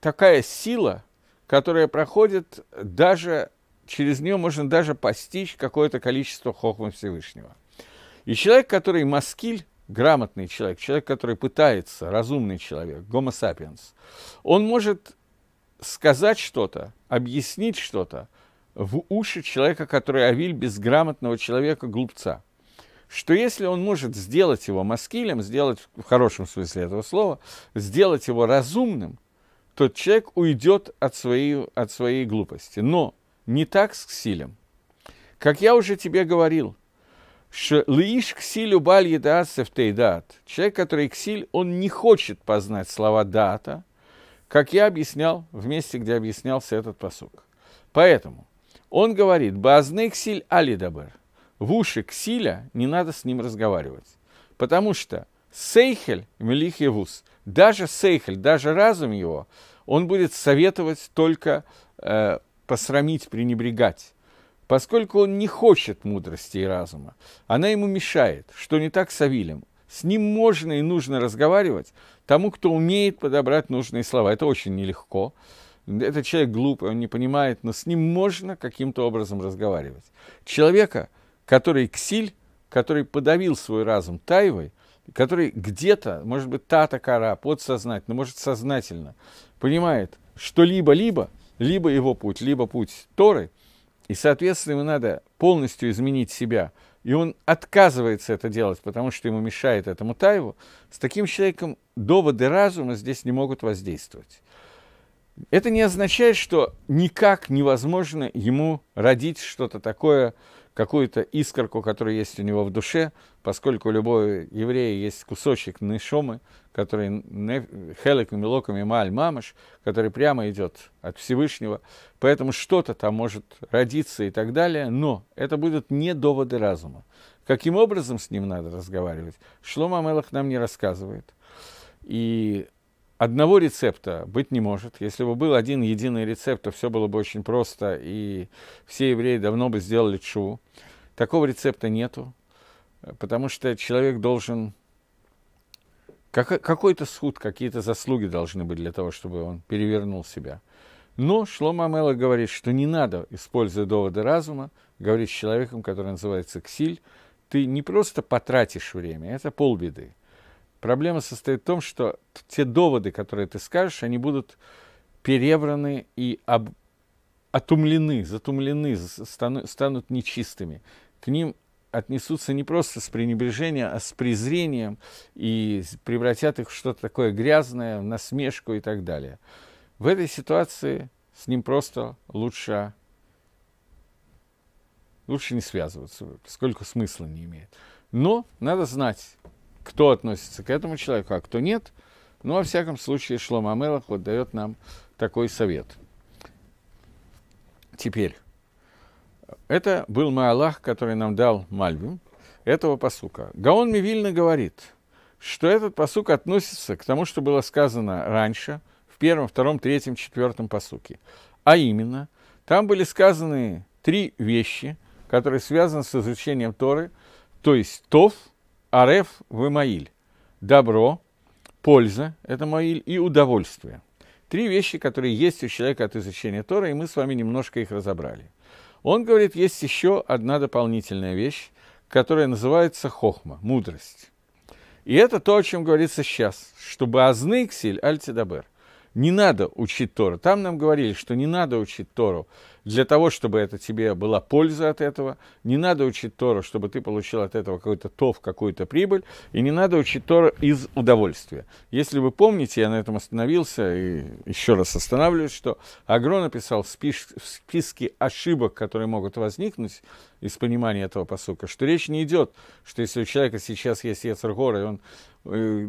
такая сила, которая проходит даже через нее можно даже постичь какое-то количество хохмы Всевышнего. И человек, который маскиль, грамотный человек, человек, который пытается, разумный человек, гомо сапиенс, он может сказать что-то, объяснить что-то в уши человека, который авиль безграмотного человека, глупца. Что если он может сделать его маскилем, сделать в хорошем смысле этого слова, сделать его разумным, то человек уйдет от своей, от своей глупости. Но не так с ксилем. Как я уже тебе говорил, что лишь ксилю баль едаасев тейдат, человек, который ксиль, он не хочет познать слова дата, как я объяснял в месте, где объяснялся этот посок, Поэтому он говорит, базны ксиль алидабер, в уши ксиля не надо с ним разговаривать, потому что сейхель мелих евус, даже сейхель, даже разум его, он будет советовать только э, посрамить, пренебрегать, поскольку он не хочет мудрости и разума. Она ему мешает, что не так с Авилем. С ним можно и нужно разговаривать тому, кто умеет подобрать нужные слова. Это очень нелегко. Этот человек глупый, он не понимает, но с ним можно каким-то образом разговаривать. Человека, который ксиль, который подавил свой разум тайвой, который где-то, может быть, тата-кара, подсознательно, может, сознательно понимает, что либо-либо – либо его путь, либо путь Торы, и, соответственно, ему надо полностью изменить себя, и он отказывается это делать, потому что ему мешает этому Таеву, с таким человеком доводы разума здесь не могут воздействовать. Это не означает, что никак невозможно ему родить что-то такое, какую-то искорку, которая есть у него в душе, поскольку у любого еврея есть кусочек нышомы, который Хелек, Милоком и Маль Мамаш, который прямо идет от Всевышнего. Поэтому что-то там может родиться и так далее, но это будут не доводы разума. Каким образом с ним надо разговаривать? Шлома Амелах нам не рассказывает. И одного рецепта быть не может. Если бы был один единый рецепт, то все было бы очень просто, и все евреи давно бы сделали чу. Такого рецепта нету, потому что человек должен как, какой-то суд, какие-то заслуги должны быть для того, чтобы он перевернул себя. Но Шлома Амела говорит, что не надо, используя доводы разума, говорить с человеком, который называется ксиль, ты не просто потратишь время, это полбеды. Проблема состоит в том, что те доводы, которые ты скажешь, они будут перебраны и об... отумлены, затумлены, стану... станут нечистыми. К ним отнесутся не просто с пренебрежением, а с презрением и превратят их в что-то такое грязное, в насмешку и так далее. В этой ситуации с ним просто лучше, лучше не связываться, поскольку смысла не имеет. Но надо знать, кто относится к этому человеку, а кто нет. Но, ну, во всяком случае, Шлома Амелах вот дает нам такой совет. Теперь, это был мой Аллах, который нам дал Мальбим, этого посука. Гаон Мивильна говорит, что этот посук относится к тому, что было сказано раньше, в первом, втором, третьем, четвертом посуке. А именно, там были сказаны три вещи, которые связаны с изучением Торы, то есть Тов, Ареф, Вымаиль. Добро, польза, это Маиль, и удовольствие. Три вещи, которые есть у человека от изучения Торы, и мы с вами немножко их разобрали. Он говорит, есть еще одна дополнительная вещь, которая называется хохма, мудрость. И это то, о чем говорится сейчас, чтобы азны ксиль аль-тидабер – не надо учить Тору. Там нам говорили, что не надо учить Тору для того, чтобы это тебе была польза от этого, не надо учить Тору, чтобы ты получил от этого какой-то тоф, какую-то прибыль, и не надо учить Тору из удовольствия. Если вы помните, я на этом остановился и еще раз останавливаюсь, что Агро написал в списке ошибок, которые могут возникнуть из понимания этого посука, что речь не идет, что если у человека сейчас есть Ецергора, и он э,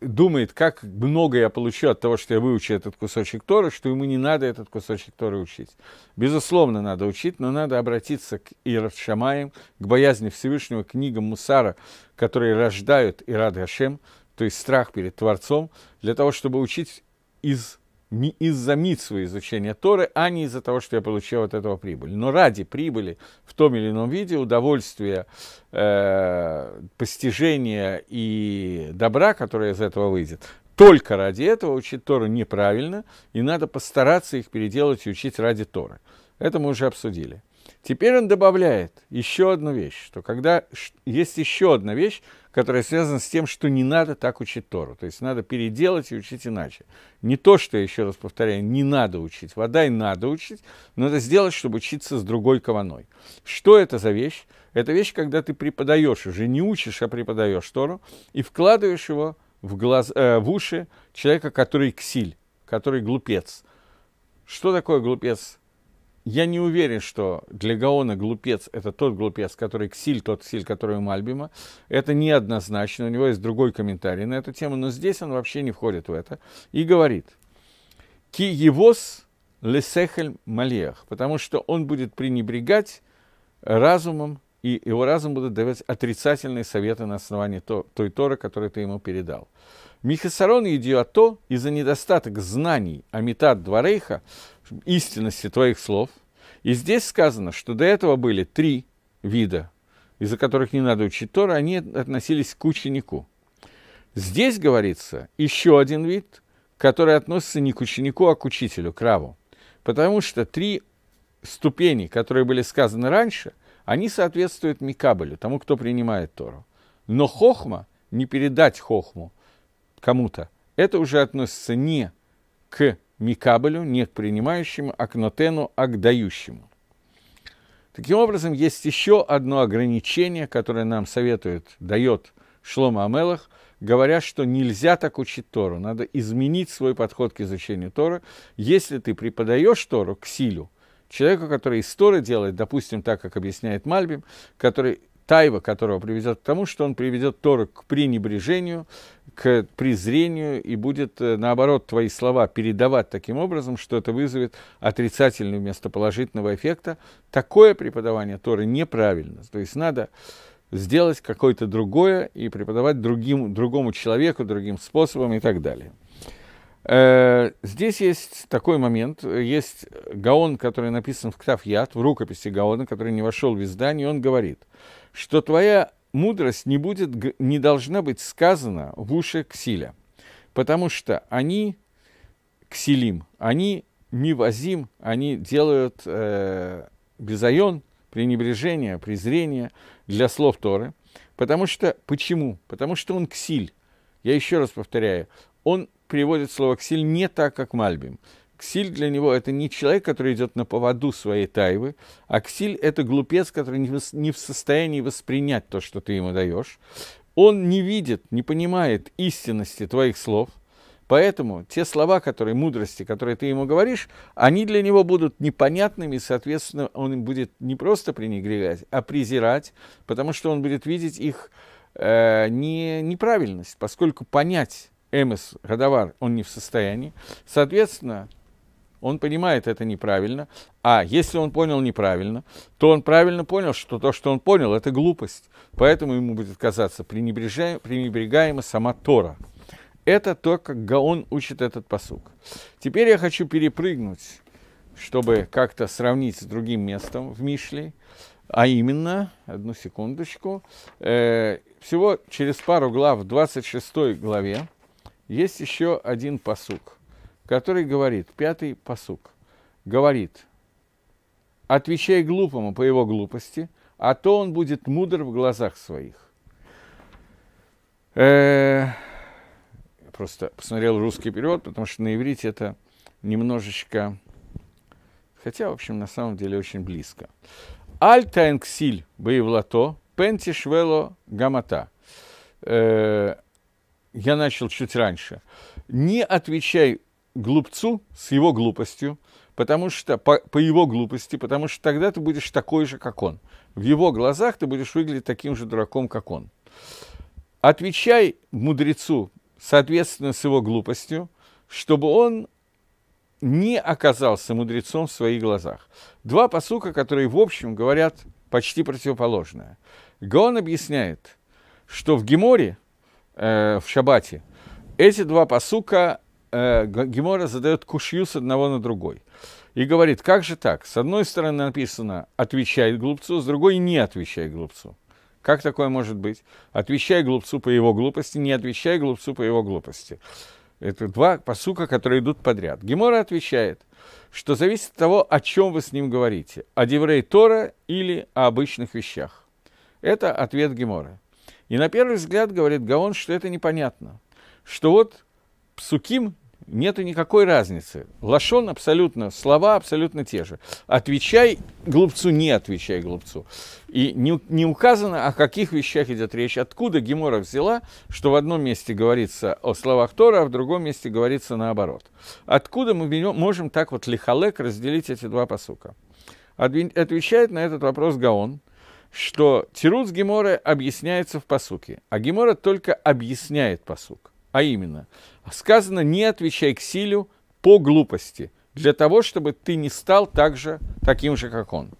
думает, как много я получу от того, что я выучу этот кусочек Торы, что ему не надо этот кусочек Торы учить. Безусловно, надо учить, но надо обратиться к Иершамаям, к боязни Всевышнего, книгам Мусара, которые рождают Ирад Гашем, то есть страх перед Творцом, для того, чтобы учить из не из-за митсвы изучения Торы, а не из-за того, что я получил от этого прибыль. Но ради прибыли в том или ином виде, удовольствия, э, постижения и добра, которое из этого выйдет, только ради этого учить Тору неправильно, и надо постараться их переделать и учить ради Торы. Это мы уже обсудили. Теперь он добавляет еще одну вещь, что когда есть еще одна вещь, которая связана с тем, что не надо так учить Тору, то есть надо переделать и учить иначе. Не то, что я еще раз повторяю, не надо учить, вода и надо учить, но надо сделать, чтобы учиться с другой кованой. Что это за вещь? Это вещь, когда ты преподаешь уже, не учишь, а преподаешь Тору и вкладываешь его в, глаз, э, в уши человека, который ксиль, который глупец. Что такое глупец? я не уверен, что для Гаона глупец – это тот глупец, который ксиль, тот ксиль, который у Мальбима. Это неоднозначно, у него есть другой комментарий на эту тему, но здесь он вообще не входит в это. И говорит, «Ки евос лесехель малех», потому что он будет пренебрегать разумом, и его разум будет давать отрицательные советы на основании той Торы, которую ты ему передал. Михасарон идиото из-за недостаток знаний о метад Дварейха истинности твоих слов. И здесь сказано, что до этого были три вида, из-за которых не надо учить Тора, они относились к ученику. Здесь говорится еще один вид, который относится не к ученику, а к учителю, к раву. Потому что три ступени, которые были сказаны раньше, они соответствуют Микабелю, тому, кто принимает Тору. Но хохма, не передать хохму кому-то, это уже относится не к Микабелю, не к принимающему, а к нотену, а к дающему. Таким образом, есть еще одно ограничение, которое нам советует, дает Шлома Амелах, говоря, что нельзя так учить Тору, надо изменить свой подход к изучению Тора. Если ты преподаешь Тору к силю, человеку, который из Торы делает, допустим, так, как объясняет Мальбим, который тайва, которого приведет к тому, что он приведет Тору к пренебрежению, к презрению и будет, э, наоборот, твои слова передавать таким образом, что это вызовет отрицательный вместо положительного эффекта. Такое преподавание Торы неправильно. То есть надо сделать какое-то другое и преподавать другим, другому человеку, другим способом и так далее. Э, здесь есть такой момент. Есть Гаон, который написан в Ктав Яд в рукописи Гаона, который не вошел в издание, он говорит, что твоя мудрость не, будет, не должна быть сказана в уши Ксиля, потому что они, Ксилим, они невозим, они делают э, безайон, пренебрежение, презрение для слов Торы. Потому что, почему? Потому что он ксиль. Я еще раз повторяю, он приводит слово ксиль не так, как Мальбим. Ксиль для него это не человек, который идет на поводу своей тайвы, а ксиль это глупец, который не в состоянии воспринять то, что ты ему даешь. Он не видит, не понимает истинности твоих слов. Поэтому те слова, которые мудрости, которые ты ему говоришь, они для него будут непонятными, и, соответственно, он будет не просто пренебрегать, а презирать, потому что он будет видеть их э, не, неправильность, поскольку понять Эмис Гадавар он не в состоянии. Соответственно, он понимает это неправильно, а если он понял неправильно, то он правильно понял, что то, что он понял, это глупость, поэтому ему будет казаться пренебрегаема сама Тора. Это то, как Гаон учит этот посук. Теперь я хочу перепрыгнуть, чтобы как-то сравнить с другим местом в Мишле, а именно, одну секундочку, э, всего через пару глав в 26 главе есть еще один посук – который говорит, пятый посук, говорит, отвечай глупому по его глупости, а то он будет мудр в глазах своих. Э, просто посмотрел русский перевод, потому что на иврите это немножечко, хотя, в общем, на самом деле очень близко. Альтайнксиль боевлато, пентишвело гамата. Э, я начал чуть раньше. Не отвечай глупцу с его глупостью, потому что по, по его глупости, потому что тогда ты будешь такой же, как он. В его глазах ты будешь выглядеть таким же дураком, как он. Отвечай мудрецу, соответственно, с его глупостью, чтобы он не оказался мудрецом в своих глазах. Два посука, которые, в общем, говорят почти противоположное. Гон объясняет, что в Геморе, э, в Шабате, эти два посука Э, Гемора задает кушью с одного на другой. И говорит, как же так? С одной стороны написано «отвечает глупцу», с другой «не отвечает глупцу». Как такое может быть? Отвечай глупцу по его глупости, не отвечай глупцу по его глупости. Это два посука, которые идут подряд. Гемора отвечает, что зависит от того, о чем вы с ним говорите, о Деврей Тора или о обычных вещах. Это ответ Гемора. И на первый взгляд говорит Гаон, что это непонятно, что вот псуким нет никакой разницы. Лошон абсолютно, слова абсолютно те же. Отвечай глупцу, не отвечай глупцу. И не, не указано, о каких вещах идет речь. Откуда Гемора взяла, что в одном месте говорится о словах Тора, а в другом месте говорится наоборот. Откуда мы можем так вот лихалек разделить эти два посука? Отвечает на этот вопрос Гаон, что Тирут Гемора объясняется в посуке, а Гемора только объясняет посук. А именно, сказано, не отвечай к силю по глупости, для того, чтобы ты не стал также таким же, как он.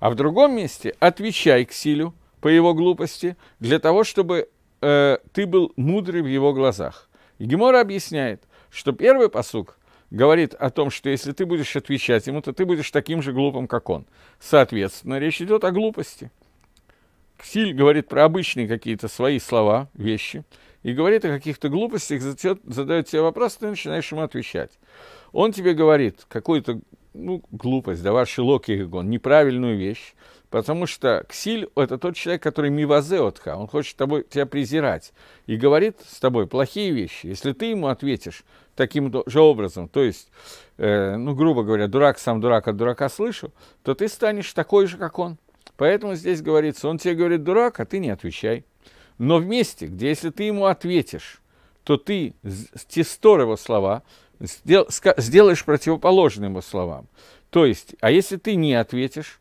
А в другом месте отвечай к силю по его глупости, для того, чтобы э, ты был мудрый в его глазах. И Гемора объясняет, что первый посук говорит о том, что если ты будешь отвечать ему, то ты будешь таким же глупым, как он. Соответственно, речь идет о глупости. Ксиль говорит про обычные какие-то свои слова, вещи – и говорит о каких-то глупостях, задает тебе вопрос, ты начинаешь ему отвечать. Он тебе говорит какую-то ну, глупость, да, ваш гон, неправильную вещь, потому что ксиль – это тот человек, который мивазеотха, он хочет тобой, тебя презирать и говорит с тобой плохие вещи. Если ты ему ответишь таким же образом, то есть, э, ну, грубо говоря, дурак сам дурак от дурака слышу, то ты станешь такой же, как он. Поэтому здесь говорится, он тебе говорит дурак, а ты не отвечай но вместе, где если ты ему ответишь, то ты тестор его слова, сделаешь противоположным его словам. То есть, а если ты не ответишь,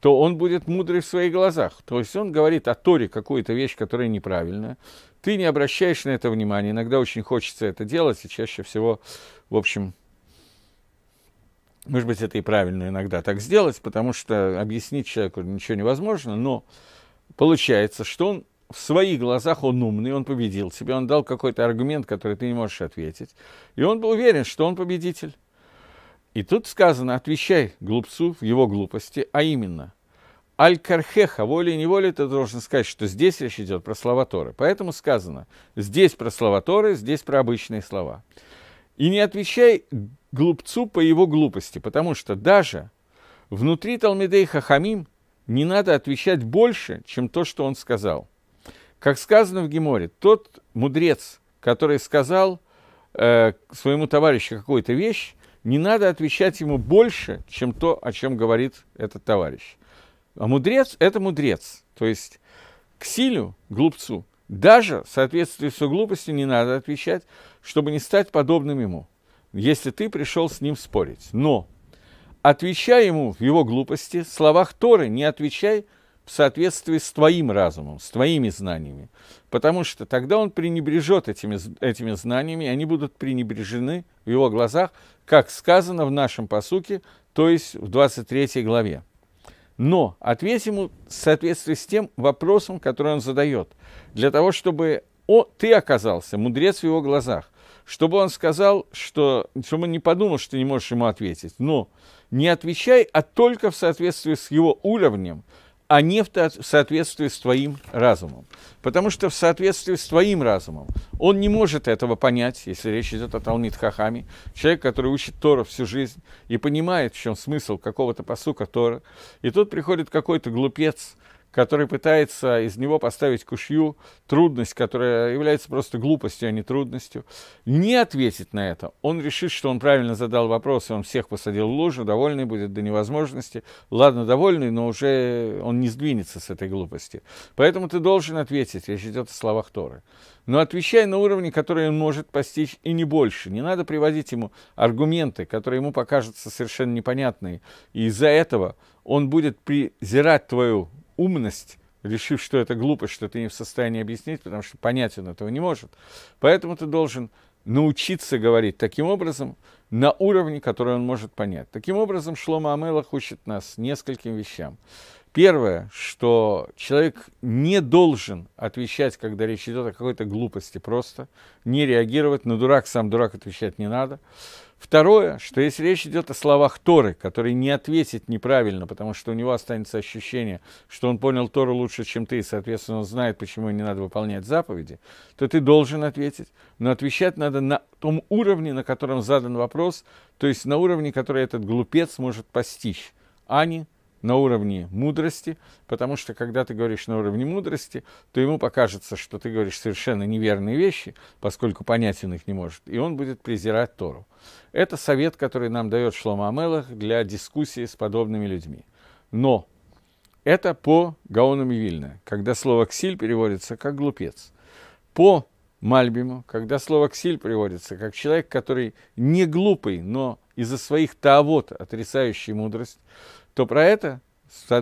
то он будет мудрый в своих глазах. То есть он говорит о Торе какую-то вещь, которая неправильная. Ты не обращаешь на это внимания. Иногда очень хочется это делать, и чаще всего, в общем, может быть, это и правильно иногда так сделать, потому что объяснить человеку ничего невозможно, но получается, что он в своих глазах он умный, он победил тебя, он дал какой-то аргумент, который ты не можешь ответить. И он был уверен, что он победитель. И тут сказано, отвечай глупцу в его глупости, а именно, Аль-Кархеха, волей-неволей ты должен сказать, что здесь речь идет про слова Торы. Поэтому сказано, здесь про слова Торы, здесь про обычные слова. И не отвечай глупцу по его глупости, потому что даже внутри Талмидей Хахамим не надо отвечать больше, чем то, что он сказал – как сказано в Геморе, тот мудрец, который сказал э, своему товарищу какую-то вещь, не надо отвечать ему больше, чем то, о чем говорит этот товарищ. А мудрец – это мудрец. То есть к силю, глупцу, даже в соответствии с глупостью не надо отвечать, чтобы не стать подобным ему, если ты пришел с ним спорить. Но отвечай ему в его глупости, в словах Торы не отвечай – в соответствии с твоим разумом, с твоими знаниями. Потому что тогда он пренебрежет этими, этими знаниями, и они будут пренебрежены в его глазах, как сказано в нашем посуке, то есть в 23 главе. Но ответь ему в соответствии с тем вопросом, который он задает, для того, чтобы о, ты оказался мудрец в его глазах, чтобы он сказал, что, чтобы он не подумал, что не можешь ему ответить. Но не отвечай, а только в соответствии с его уровнем – а не в, в соответствии с твоим разумом. Потому что в соответствии с твоим разумом он не может этого понять, если речь идет о Талмит Хахами, человек, который учит Тора всю жизнь и понимает, в чем смысл какого-то посука Тора. И тут приходит какой-то глупец, который пытается из него поставить кушью, трудность, которая является просто глупостью, а не трудностью, не ответит на это. Он решит, что он правильно задал вопрос, и он всех посадил в лужу, довольный будет до невозможности. Ладно, довольный, но уже он не сдвинется с этой глупости. Поэтому ты должен ответить, речь идет о словах Торы. Но отвечай на уровне, который он может постичь, и не больше. Не надо приводить ему аргументы, которые ему покажутся совершенно непонятные. И из-за этого он будет презирать твою умность, решив, что это глупость, что ты не в состоянии объяснить, потому что понять он этого не может. Поэтому ты должен научиться говорить таким образом, на уровне, который он может понять. Таким образом, Шлома Амелах учит нас нескольким вещам. Первое, что человек не должен отвечать, когда речь идет о какой-то глупости просто, не реагировать, на дурак сам дурак отвечать не надо. Второе, что если речь идет о словах Торы, который не ответит неправильно, потому что у него останется ощущение, что он понял Тору лучше, чем ты, и, соответственно, он знает, почему не надо выполнять заповеди, то ты должен ответить. Но отвечать надо на том уровне, на котором задан вопрос, то есть на уровне, который этот глупец может постичь, а не на уровне мудрости, потому что когда ты говоришь на уровне мудрости, то ему покажется, что ты говоришь совершенно неверные вещи, поскольку понять он их не может, и он будет презирать Тору. Это совет, который нам дает Шлома Амелах для дискуссии с подобными людьми. Но это по Гаонам Вильна, когда слово «ксиль» переводится как «глупец». По Мальбиму, когда слово «ксиль» приводится как человек, который не глупый, но из-за своих таавот, отрицающий мудрость, то про это,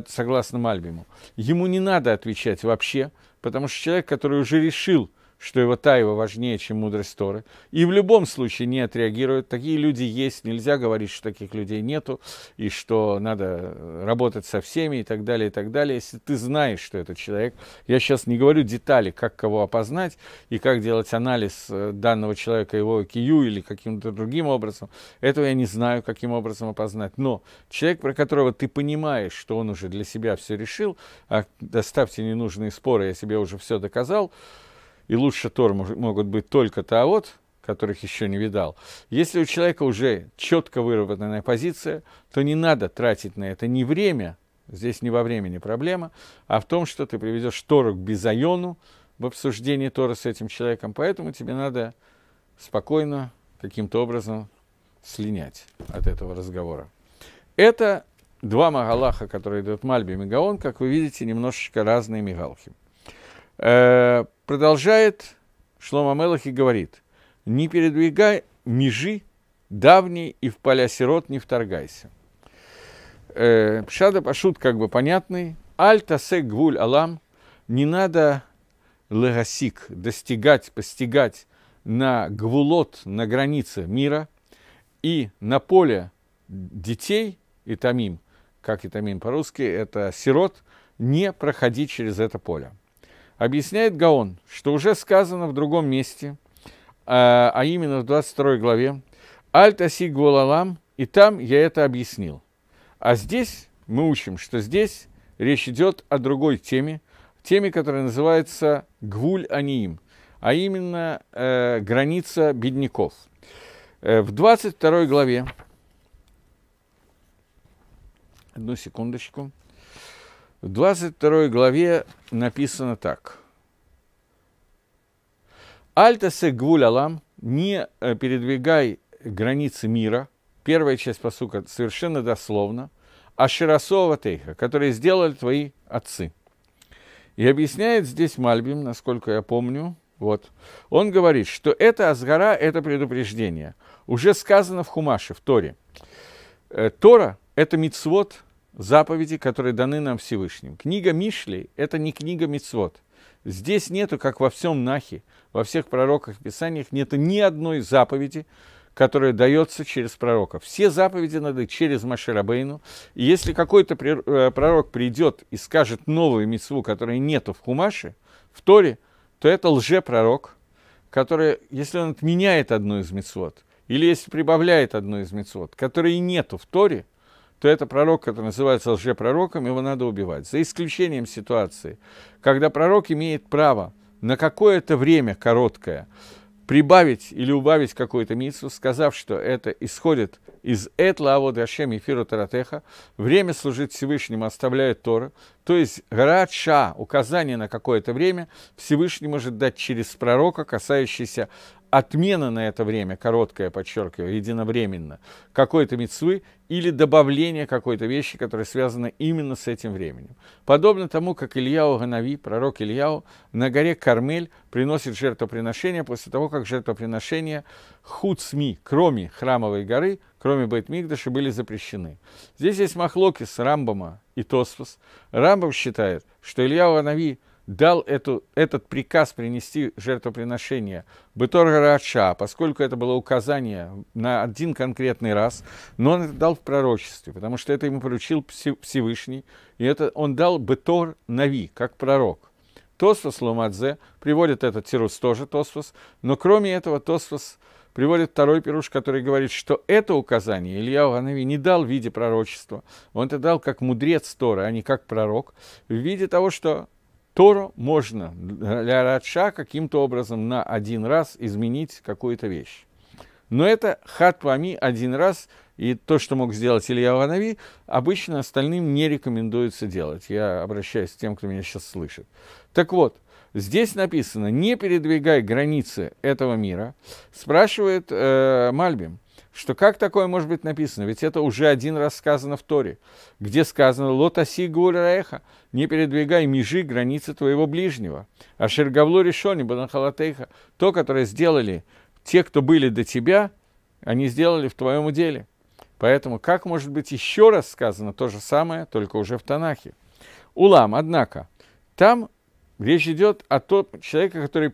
согласно Мальбиму, ему не надо отвечать вообще, потому что человек, который уже решил – что его тайва важнее, чем мудрость Торы, и в любом случае не отреагируют. Такие люди есть, нельзя говорить, что таких людей нету, и что надо работать со всеми и так далее, и так далее. Если ты знаешь, что этот человек, я сейчас не говорю детали, как кого опознать и как делать анализ э, данного человека, его кию или каким-то другим образом, этого я не знаю, каким образом опознать. Но человек, про которого ты понимаешь, что он уже для себя все решил, а доставьте ненужные споры, я себе уже все доказал, и лучше Тор могут быть только то, а вот, которых еще не видал. Если у человека уже четко выработанная позиция, то не надо тратить на это не время, здесь не во времени проблема, а в том, что ты приведешь Тору к Бизайону в обсуждении Тора с этим человеком, поэтому тебе надо спокойно каким-то образом слинять от этого разговора. Это два Магалаха, которые идут Мальби и Мегаон, как вы видите, немножечко разные мигалки. Э, продолжает Шлома Мелах и говорит, не передвигай межи давней и в поля сирот не вторгайся. Э, Пшада Пашут как бы понятный. Аль тасек гвуль алам. Не надо легасик, достигать, постигать на гвулот, на границе мира и на поле детей и тамим, как и тамим по-русски, это сирот, не проходи через это поле. Объясняет Гаон, что уже сказано в другом месте, а, а именно в 22 главе, «Аль-Таси Голалам», и там я это объяснил. А здесь мы учим, что здесь речь идет о другой теме, теме, которая называется «Гвуль Аниим», а именно э, «Граница бедняков». Э, в 22 главе, одну секундочку – в 22 главе написано так. Альтасе гвуль не э, передвигай границы мира. Первая часть посука совершенно дословно. А Широсова Тейха, которые сделали твои отцы. И объясняет здесь Мальбим, насколько я помню, вот. Он говорит, что это Азгара – это предупреждение. Уже сказано в Хумаше, в Торе. Э, Тора – это мицвод, заповеди, которые даны нам Всевышним. Книга Мишли – это не книга Мицвод. Здесь нету, как во всем Нахе, во всех пророках и писаниях, нету ни одной заповеди, которая дается через пророка. Все заповеди надо через Маширабейну. И если какой-то э, пророк придет и скажет новую мецву, которой нету в Хумаше, в Торе, то это лжепророк, который, если он отменяет одну из мецвод, или если прибавляет одну из мецвод, которой нету в Торе – то это пророк, который называется лжепророком, его надо убивать. За исключением ситуации, когда пророк имеет право на какое-то время короткое прибавить или убавить какую-то мицу, сказав, что это исходит из Этла Авода Ашем Эфира Таратеха, время служить Всевышнему оставляет Тора, то есть Грача, указание на какое-то время, Всевышний может дать через пророка, касающийся отмена на это время, короткое, подчеркиваю, единовременно, какой-то мецвы или добавление какой-то вещи, которая связана именно с этим временем. Подобно тому, как Ильяу Ганави, пророк Ильяу, на горе Кармель приносит жертвоприношение после того, как жертвоприношения худсми, кроме Храмовой горы, кроме Бейтмигдаши, были запрещены. Здесь есть Махлокис, Рамбама и Тосфос. Рамбам считает, что Ильяу Ганави – дал эту, этот приказ принести жертвоприношение Бетор Рача, поскольку это было указание на один конкретный раз, но он это дал в пророчестве, потому что это ему поручил Всевышний, и это он дал Бетор Нави, как пророк. Тосфос Ломадзе приводит этот тирус тоже Тосфос, но кроме этого Тосфос приводит второй пируш, который говорит, что это указание Илья Уганави не дал в виде пророчества, он это дал как мудрец Торы, а не как пророк, в виде того, что Тору можно для Радша каким-то образом на один раз изменить какую-то вещь. Но это хат пами один раз, и то, что мог сделать Илья Ванави, обычно остальным не рекомендуется делать. Я обращаюсь к тем, кто меня сейчас слышит. Так вот, здесь написано, не передвигай границы этого мира, спрашивает э, Мальбим что как такое может быть написано? Ведь это уже один раз сказано в Торе, где сказано «Лотаси гуляраэха» – «Не передвигай межи границы твоего ближнего». А Шергавло решони банахалатейха – то, которое сделали те, кто были до тебя, они сделали в твоем деле. Поэтому как может быть еще раз сказано то же самое, только уже в Танахе? Улам, однако, там речь идет о том человеке, который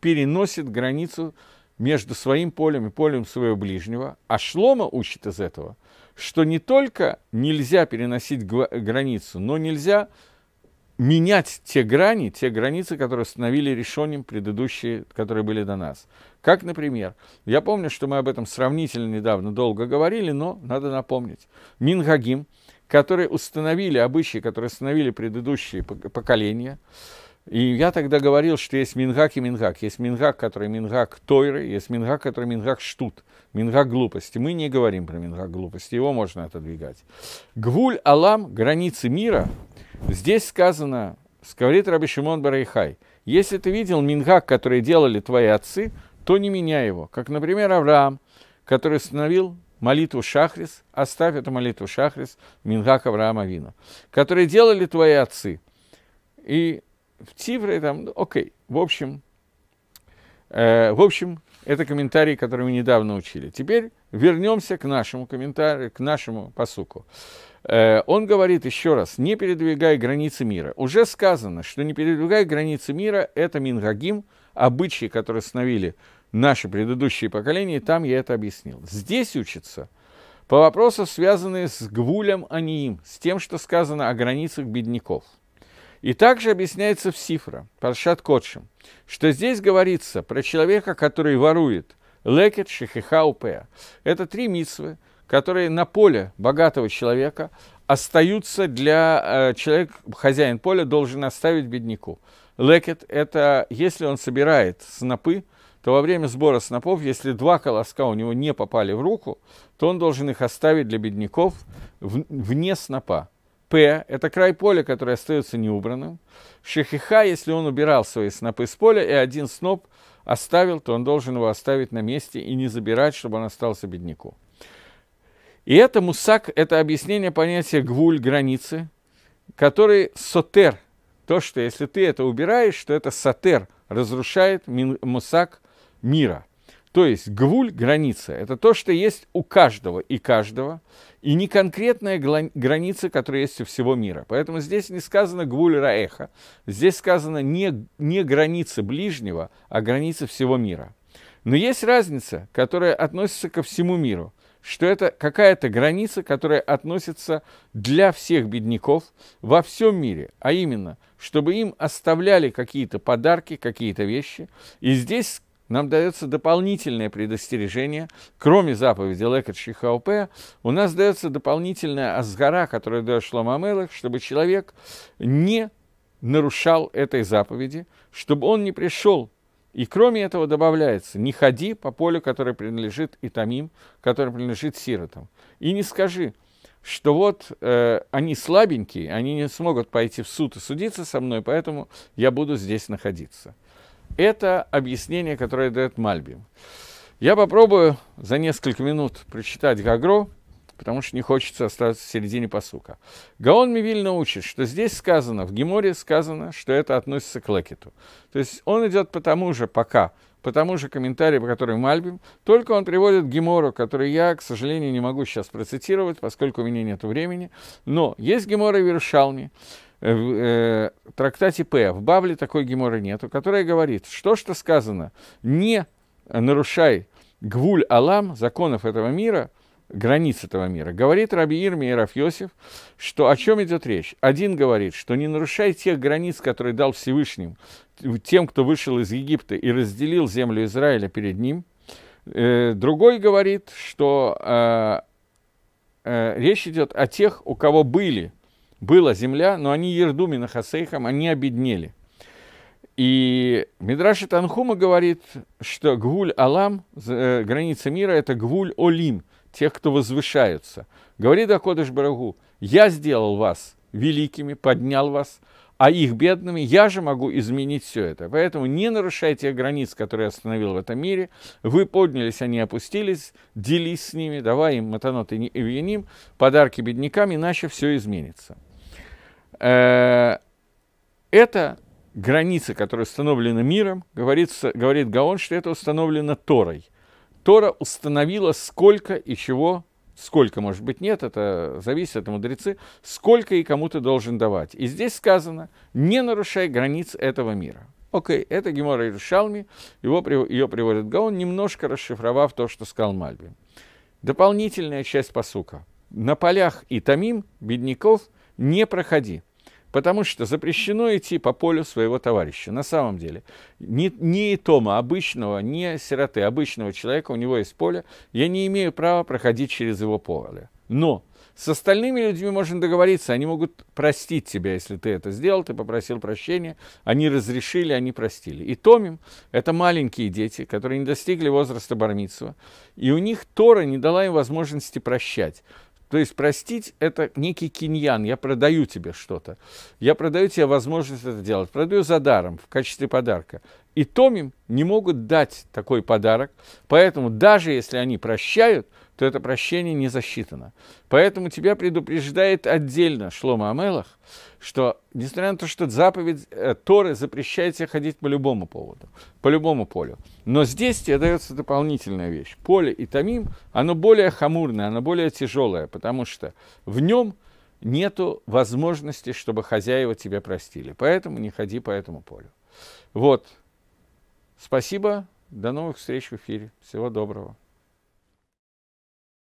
переносит границу между своим полем и полем своего ближнего. А Шлома учит из этого, что не только нельзя переносить границу, но нельзя менять те грани, те границы, которые установили решением предыдущие, которые были до нас. Как, например, я помню, что мы об этом сравнительно недавно долго говорили, но надо напомнить. Мингагим, которые установили обычаи, которые установили предыдущие поколения, и я тогда говорил, что есть мингак и мингак. Есть мингак, который мингак тойры, есть мингак, который мингак штут, мингак глупости. Мы не говорим про мингак глупости, его можно отодвигать. Гвуль Алам, границы мира, здесь сказано, говорит Раби Шимон Барайхай, если ты видел мингак, который делали твои отцы, то не меняй его. Как, например, Авраам, который установил молитву Шахрис, оставь эту молитву Шахрис, Мингак Авраама Вина, которые делали твои отцы. И в цифры там, ну, окей. В общем, э, в общем, это комментарий, который мы недавно учили. Теперь вернемся к нашему комментарию, к нашему посуку. Э, он говорит еще раз, не передвигай границы мира. Уже сказано, что не передвигай границы мира – это Мингагим, обычаи, которые становили наши предыдущие поколения, и там я это объяснил. Здесь учится по вопросам, связанные с гвулем аниим, с тем, что сказано о границах бедняков – и также объясняется в Сифра, Паршат Кодшим, что здесь говорится про человека, который ворует лекет, шехиха, упеа. Это три митсвы, которые на поле богатого человека остаются для э, человека, хозяин поля должен оставить бедняку. Лекет – это если он собирает снопы, то во время сбора снопов, если два колоска у него не попали в руку, то он должен их оставить для бедняков вне снопа. П – это край поля, который остается неубранным. Шехиха, если он убирал свои снопы с поля, и один сноп оставил, то он должен его оставить на месте и не забирать, чтобы он остался бедняку. И это мусак, это объяснение понятия гвуль, границы, который сотер, то, что если ты это убираешь, то это сотер, разрушает мусак мира. То есть гвуль, граница, это то, что есть у каждого и каждого – и не конкретная граница, которая есть у всего мира. Поэтому здесь не сказано гвуль раэха, здесь сказано не, не граница ближнего, а граница всего мира. Но есть разница, которая относится ко всему миру, что это какая-то граница, которая относится для всех бедняков во всем мире, а именно, чтобы им оставляли какие-то подарки, какие-то вещи. И здесь нам дается дополнительное предостережение. Кроме заповеди Лекар Шихаупе, у нас дается дополнительная азгара, которая дает Шламамелах, чтобы человек не нарушал этой заповеди, чтобы он не пришел. И кроме этого добавляется, не ходи по полю, которое принадлежит Итамим, которое принадлежит сиротам. И не скажи, что вот э, они слабенькие, они не смогут пойти в суд и судиться со мной, поэтому я буду здесь находиться. Это объяснение, которое дает Мальбим. Я попробую за несколько минут прочитать Гагро, потому что не хочется остаться в середине посука. Гаон Мивильно учит, что здесь сказано, в Геморе сказано, что это относится к Лекету. То есть он идет по тому же пока, по тому же комментарию, по которому Мальбим, только он приводит Гемору, который я, к сожалению, не могу сейчас процитировать, поскольку у меня нет времени. Но есть Гемора Вершалми, Э, в э, трактате П, в Бавле такой геморы нету, которая говорит, что что сказано, не нарушай гвуль алам, законов этого мира, границ этого мира. Говорит Раби Ирми и Рафьосиф, что о чем идет речь? Один говорит, что не нарушай тех границ, которые дал Всевышним тем, кто вышел из Египта и разделил землю Израиля перед ним. Э, другой говорит, что э, э речь идет о тех, у кого были – была земля, но они Ердуми на Хасейхам, они обеднели. И Мидраши Танхума говорит, что Гвуль Алам, э, граница мира, это Гвуль Олим, тех, кто возвышаются. Говорит Акодыш Барагу, я сделал вас великими, поднял вас, а их бедными, я же могу изменить все это. Поэтому не нарушайте границ, которые я остановил в этом мире. Вы поднялись, они опустились, делись с ними, давай им матаноты и виним, подарки беднякам, иначе все изменится. Э, это граница, которая установлена миром, говорится, говорит Гаон, что это установлено Торой. Тора установила, сколько и чего, сколько, может быть, нет, это зависит от мудрецы, сколько и кому ты должен давать. И здесь сказано, не нарушай границ этого мира. Окей, okay, это Гемора Иерушалми, его, ее приводит Гаон, немножко расшифровав то, что сказал Мальби. Дополнительная часть посука. На полях и тамим бедняков – не проходи. Потому что запрещено идти по полю своего товарища. На самом деле, не, не Тома, обычного, не сироты, обычного человека, у него есть поле, я не имею права проходить через его поле. Но с остальными людьми можно договориться, они могут простить тебя, если ты это сделал, ты попросил прощения, они разрешили, они простили. И Томим – это маленькие дети, которые не достигли возраста Бармитсова, и у них Тора не дала им возможности прощать. То есть простить – это некий киньян, я продаю тебе что-то. Я продаю тебе возможность это делать, продаю за даром, в качестве подарка. И Томим не могут дать такой подарок, поэтому даже если они прощают – то это прощение не засчитано. Поэтому тебя предупреждает отдельно Шлома Амелах, что, несмотря на то, что заповедь э, Торы запрещает тебе ходить по любому поводу, по любому полю, но здесь тебе дается дополнительная вещь. Поле и тамим, оно более хамурное, оно более тяжелое, потому что в нем нету возможности, чтобы хозяева тебя простили. Поэтому не ходи по этому полю. Вот. Спасибо. До новых встреч в эфире. Всего доброго.